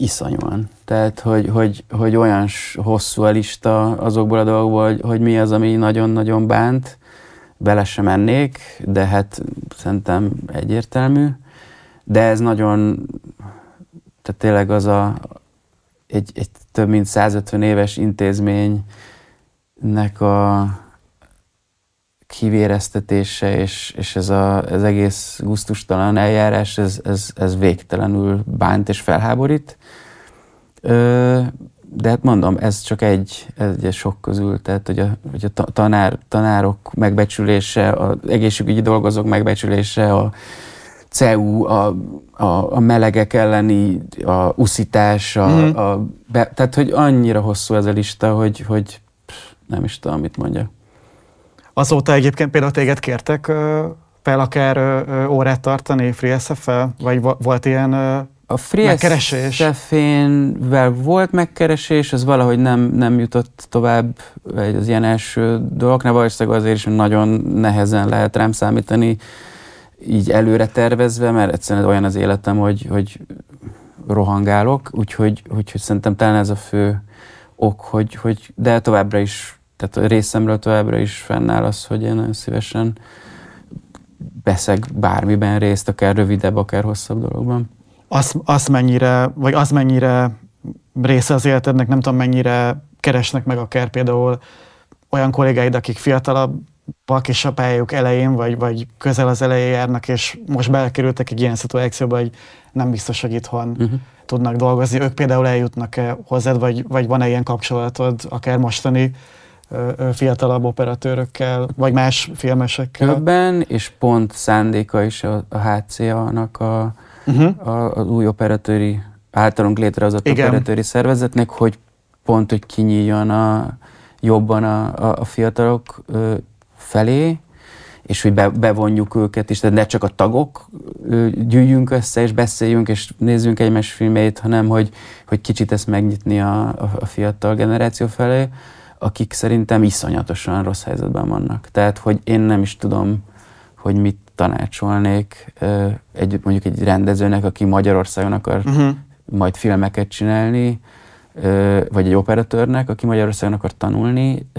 Speaker 2: Iszonyúan. Tehát, hogy, hogy, hogy olyan
Speaker 1: hosszú a lista azokból a dolgokból, hogy, hogy mi az, ami nagyon-nagyon bánt, bele sem mennék, de hát szerintem egyértelmű. De ez nagyon, tehát tényleg az a, egy, egy több mint 150 éves intézménynek a kivéreztetése, és, és ez a, az egész guztustalan eljárás, ez, ez, ez végtelenül bánt és felháborít. Ö, de hát mondom, ez csak egy, egy sok közül, tehát hogy a, hogy a tanár, tanárok megbecsülése, az egészségügyi dolgozók megbecsülése, a CEU, a, a, a melegek elleni a uszítás, a, mm. a be, tehát hogy annyira hosszú ez a lista, hogy, hogy pff, nem is tudom, mit mondjak.
Speaker 2: Azóta egyébként például téged kértek fel akár órát tartani Free SF-fel? Vagy volt ilyen a Free megkeresés?
Speaker 1: A Free volt megkeresés, az valahogy nem, nem jutott tovább vagy az ilyen első dolgoknál, valószínűleg azért is, hogy nagyon nehezen lehet rám számítani, így előre tervezve, mert egyszerűen olyan az életem, hogy, hogy rohangálok, úgyhogy, úgyhogy szerintem talán ez a fő ok, hogy, hogy de továbbra is tehát részemről továbbra is fennáll az, hogy én nagyon szívesen beszeg bármiben részt, akár rövidebb, akár hosszabb dologban.
Speaker 2: Azt, az mennyire, vagy az mennyire része az életednek, nem tudom mennyire keresnek meg akár például olyan kollégáid, akik fiatalabbak és a pályájuk elején, vagy, vagy közel az elején járnak, és most belekerültek egy ilyen szituációba, hogy nem biztos, hogy itthon uh-huh. tudnak dolgozni. Ők például eljutnak-e hozzád, vagy, vagy van-e ilyen kapcsolatod, akár mostani fiatalabb operatőrökkel, vagy más filmesekkel.
Speaker 1: Többen, és pont szándéka is a, a HCA-nak a, uh-huh. a, az új operatőri, általunk létrehozott Igen. operatőri szervezetnek, hogy pont, hogy kinyíljon a, jobban a, a, a fiatalok ö, felé, és hogy be, bevonjuk őket is, de ne csak a tagok ö, gyűjjünk össze, és beszéljünk, és nézzünk egymás filmét, hanem hogy, hogy kicsit ezt megnyitni a, a, a fiatal generáció felé akik szerintem iszonyatosan rossz helyzetben vannak. Tehát, hogy én nem is tudom, hogy mit tanácsolnék egy, mondjuk egy rendezőnek, aki Magyarországon akar uh-huh. majd filmeket csinálni, vagy egy operatőrnek, aki Magyarországon akar tanulni,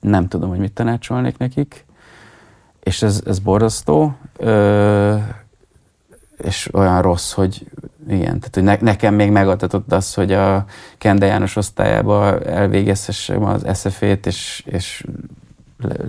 Speaker 1: nem tudom, hogy mit tanácsolnék nekik, és ez, ez borzasztó és olyan rossz, hogy igen, tehát hogy ne, nekem még megadatott az, hogy a Kende János osztályába elvégezhessem az SZF-ét, és, és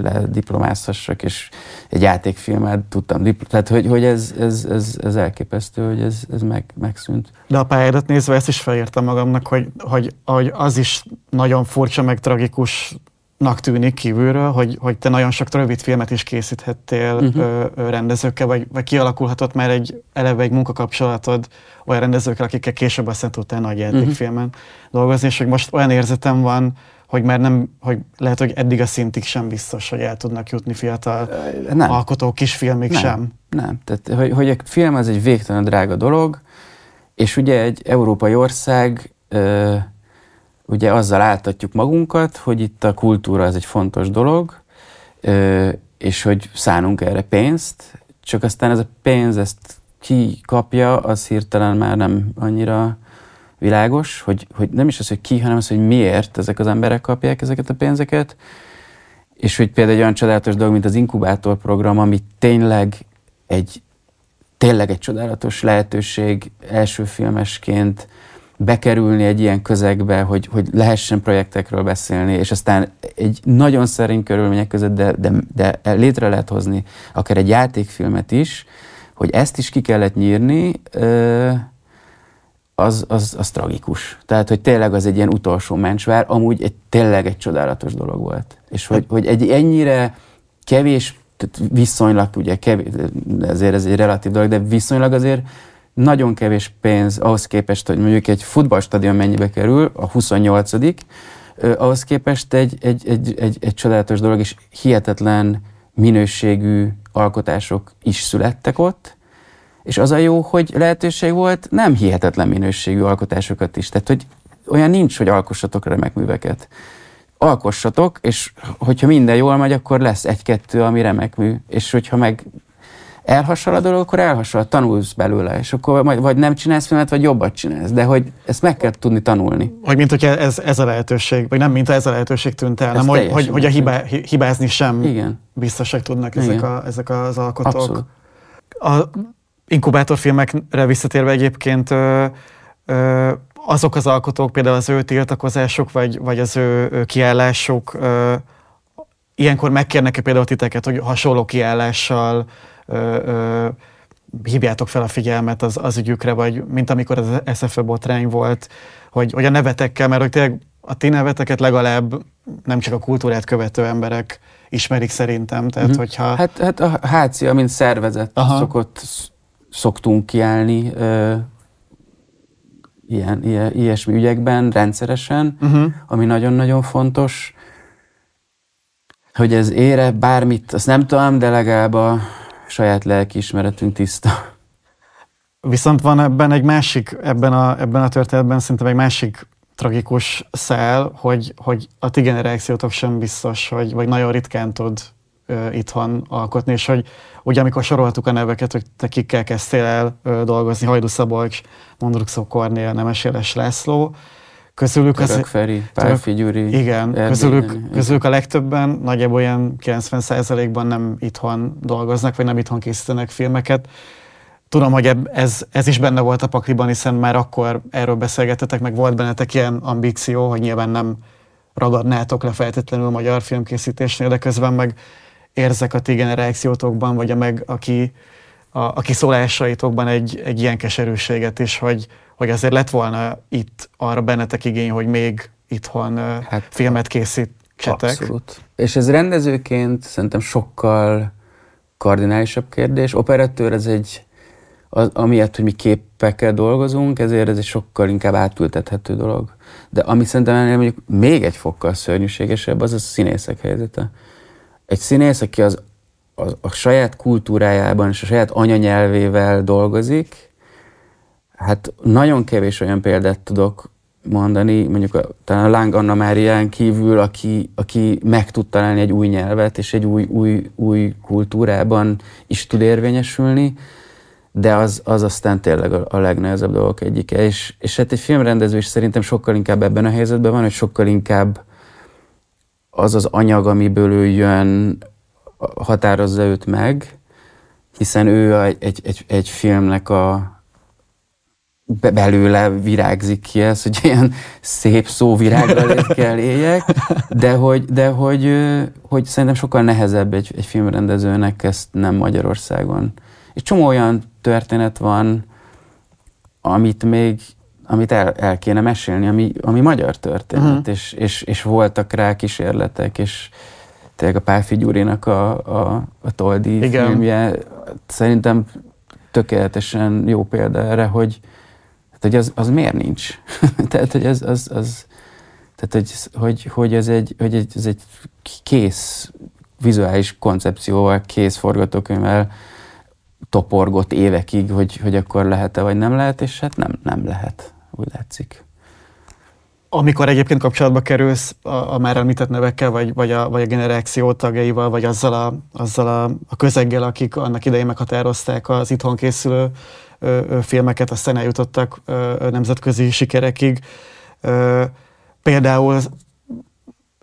Speaker 1: lediplomázhassak, le és egy játékfilmet tudtam. tehát, hogy, hogy ez, ez, ez, ez, elképesztő, hogy ez, ez meg,
Speaker 2: megszűnt. De a pályádat nézve ezt is felírtam magamnak, hogy, hogy, hogy az is nagyon furcsa, meg tragikus nak tűnik kívülről, hogy, hogy te nagyon sok rövid filmet is készíthettél uh-huh. ö, ö, rendezőkkel, vagy, vagy kialakulhatott már egy eleve egy munkakapcsolatod olyan rendezőkkel, akikkel később aztán tudtál nagy játékfilmen mhm. uh-huh. dolgozni, és hogy most olyan érzetem van, hogy már nem, hogy lehet, hogy eddig a szintig sem biztos, hogy el tudnak jutni fiatal nem. alkotók kisfilmig nem. sem. Nem,
Speaker 1: tehát hogy, hogy egy film az egy végtelen drága dolog, és ugye egy európai ország ö, ugye azzal áltatjuk magunkat, hogy itt a kultúra az egy fontos dolog, és hogy szánunk erre pénzt, csak aztán ez a pénz ezt ki kapja, az hirtelen már nem annyira világos, hogy, hogy nem is az, hogy ki, hanem az, hogy miért ezek az emberek kapják ezeket a pénzeket, és hogy például egy olyan csodálatos dolog, mint az inkubátor program, ami tényleg egy, tényleg egy csodálatos lehetőség első filmesként bekerülni egy ilyen közegbe, hogy, hogy lehessen projektekről beszélni, és aztán egy nagyon szerint körülmények között, de, de, de létre lehet hozni akár egy játékfilmet is, hogy ezt is ki kellett nyírni, az, az, az tragikus. Tehát, hogy tényleg az egy ilyen utolsó mencsvár, amúgy egy, tényleg egy csodálatos dolog volt. És hogy, hogy egy ennyire kevés, viszonylag ugye kevés, ezért ez egy relatív dolog, de viszonylag azért nagyon kevés pénz ahhoz képest, hogy mondjuk egy futballstadion mennyibe kerül, a 28 ahhoz képest egy, egy, egy, egy, egy csodálatos dolog, és hihetetlen minőségű alkotások is születtek ott, és az a jó, hogy lehetőség volt nem hihetetlen minőségű alkotásokat is. Tehát, hogy olyan nincs, hogy alkossatok remek műveket. Alkossatok, és hogyha minden jól megy, akkor lesz egy-kettő, ami remek mű, és hogyha meg elhasal a dolog, akkor elhasal, tanulsz belőle, és akkor majd, vagy nem csinálsz filmet, vagy jobbat csinálsz, de hogy ezt meg kell tudni tanulni.
Speaker 2: Hogy mint hogy ez, ez a lehetőség, vagy nem mint ez a lehetőség tűnt el, nem, hogy, hogy, hogy a hibá, hibázni sem Igen. biztosak tudnak Igen. ezek, a, ezek az alkotók. Abszolút. A inkubátorfilmekre visszatérve egyébként ö, ö, azok az alkotók, például az ő tiltakozásuk, vagy, vagy az ő kiállásuk, ö, ilyenkor megkérnek -e például titeket, hogy hasonló kiállással hívjátok fel a figyelmet az, az ügyükre, vagy mint amikor az SFE botrány volt, hogy, hogy a nevetekkel, mert hogy tényleg a ti neveteket legalább nem csak a kultúrát követő emberek ismerik szerintem, tehát mm-hmm. hogyha... Hát,
Speaker 1: hát a háci, amint szervezett Aha. szokott, szoktunk kiállni ö, ilyen, ilyen, ilyesmi ügyekben rendszeresen, uh-huh. ami nagyon-nagyon fontos, hogy ez ére bármit, azt nem tudom, de legalább a saját lelkiismeretünk tiszta.
Speaker 2: Viszont van ebben egy másik, ebben a, ebben a történetben szerintem egy másik tragikus szál, hogy, hogy a ti generációtok sem biztos, hogy, vagy nagyon ritkán tud ö, itthon alkotni, és hogy ugye amikor soroltuk a neveket, hogy te kikkel kezdtél el ö, dolgozni, Hajdu Szabolcs, Mondrukszó Kornél, Éles László, Közülük Török Feri,
Speaker 1: Pálfi Gyuri, Igen, Erdély, közülük, nem, közülük
Speaker 2: a legtöbben nagyjából olyan 90%-ban nem itthon dolgoznak, vagy nem itthon készítenek filmeket. Tudom, hogy ez, ez is benne volt a pakliban, hiszen már akkor erről beszélgetetek, meg volt bennetek ilyen ambíció, hogy nyilván nem ragadnátok le feltétlenül magyar filmkészítésnél, de közben meg érzek a ti generációtokban, vagy a meg aki a, a kiszólásaitokban egy, egy ilyen keserűséget is, hogy, hogy azért lett volna itt arra bennetek igény, hogy még itthon hát, filmet készítsetek. Abszolút.
Speaker 1: És ez rendezőként szerintem sokkal kardinálisabb kérdés. Operatőr ez egy, az, amiatt, hogy mi képekkel dolgozunk, ezért ez egy sokkal inkább átültethető dolog. De ami szerintem ennél mondjuk még egy fokkal szörnyűségesebb, az a színészek helyzete. Egy színész, aki az, az, a saját kultúrájában és a saját anyanyelvével dolgozik, Hát nagyon kevés olyan példát tudok mondani, mondjuk a, talán a Láng Anna Márián kívül, aki, aki meg tud találni egy új nyelvet, és egy új, új, új kultúrában is tud érvényesülni, de az, az aztán tényleg a, a legnehezebb dolgok egyike. És, és hát egy filmrendező is szerintem sokkal inkább ebben a helyzetben van, hogy sokkal inkább az az anyag, amiből ő jön, határozza őt meg, hiszen ő a, egy, egy, egy filmnek a, be- belőle virágzik ki ez, hogy ilyen szép szó virággal kell éljek, de hogy, de hogy, hogy szerintem sokkal nehezebb egy, egy filmrendezőnek ezt nem Magyarországon. És csomó olyan történet van, amit még amit el, el kéne mesélni, ami, ami magyar történet, uh-huh. és, és, és voltak rá kísérletek, és tényleg a Pálfi Gyurinak a, a, a Toldi Igen. filmje szerintem tökéletesen jó példa erre, hogy, tehát, hogy az, az miért nincs? tehát, hogy az, az, az tehát, hogy, hogy, hogy, ez egy, hogy egy, ez egy kész vizuális koncepcióval, kész forgatókönyvvel toporgott évekig, hogy, hogy akkor lehet-e, vagy nem lehet, és hát nem, nem lehet, úgy látszik.
Speaker 2: Amikor egyébként kapcsolatba kerülsz a, a már említett nevekkel, vagy, vagy, a, vagy a generáció tagjaival, vagy azzal, a, azzal a, a közeggel, akik annak idején meghatározták az itthon készülő filmeket, aztán eljutottak nemzetközi sikerekig. Például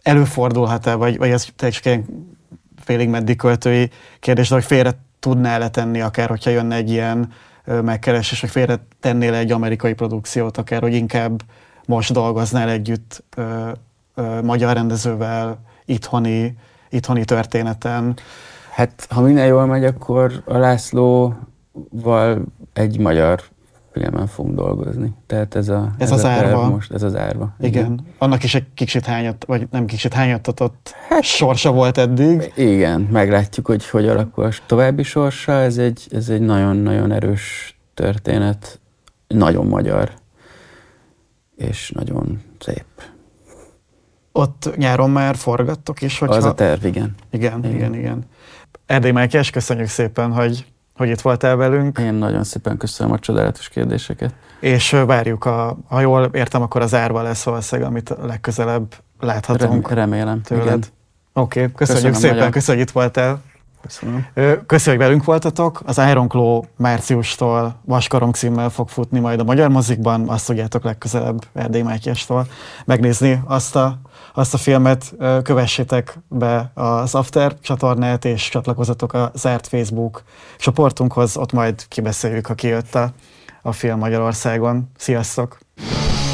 Speaker 2: előfordulhat-e, vagy, vagy ez teljesen félig meddig költői kérdés, hogy félre tudná letenni akár, hogyha jönne egy ilyen megkeresés, hogy félre tennél egy amerikai produkciót akár, hogy inkább most dolgoznál együtt ö, ö, magyar rendezővel, itthoni, itthoni történeten. Hát, ha minden jól megy, akkor a Lászlóval egy magyar filmen fogunk dolgozni.
Speaker 1: Tehát ez, a, ez, ez az a árva. Most, ez az árva. Igen. igen.
Speaker 2: Annak is egy kicsit hányat, vagy nem kicsit hányattatott hát- sorsa volt eddig. Igen, meglátjuk, hogy hogy alakul
Speaker 1: a további sorsa. Ez egy, ez egy nagyon-nagyon erős történet. Nagyon magyar. És nagyon szép.
Speaker 2: Ott nyáron már forgattok is, hogyha... Az a terv, igen. Igen, igen, igen. igen. Erdély Mátyás, köszönjük szépen, hogy hogy itt voltál velünk. Én nagyon szépen köszönöm a csodálatos kérdéseket. És várjuk, a, ha jól értem, akkor az árva lesz valószínűleg, amit legközelebb láthatunk. Remélem, tőled. Oké, okay, köszönjük köszönöm szépen, köszönjük, hogy itt voltál. Köszönöm. Köszönjük, hogy velünk voltatok. Az Iron Claw márciustól Vaskarong címmel fog futni majd a Magyar Mozikban. Azt tudjátok legközelebb Erdély Mátyástól megnézni azt a azt a filmet kövessétek be az After csatornát, és csatlakozatok a zárt Facebook csoportunkhoz, ott majd kibeszéljük, ha kijött a, a film Magyarországon. Sziasztok!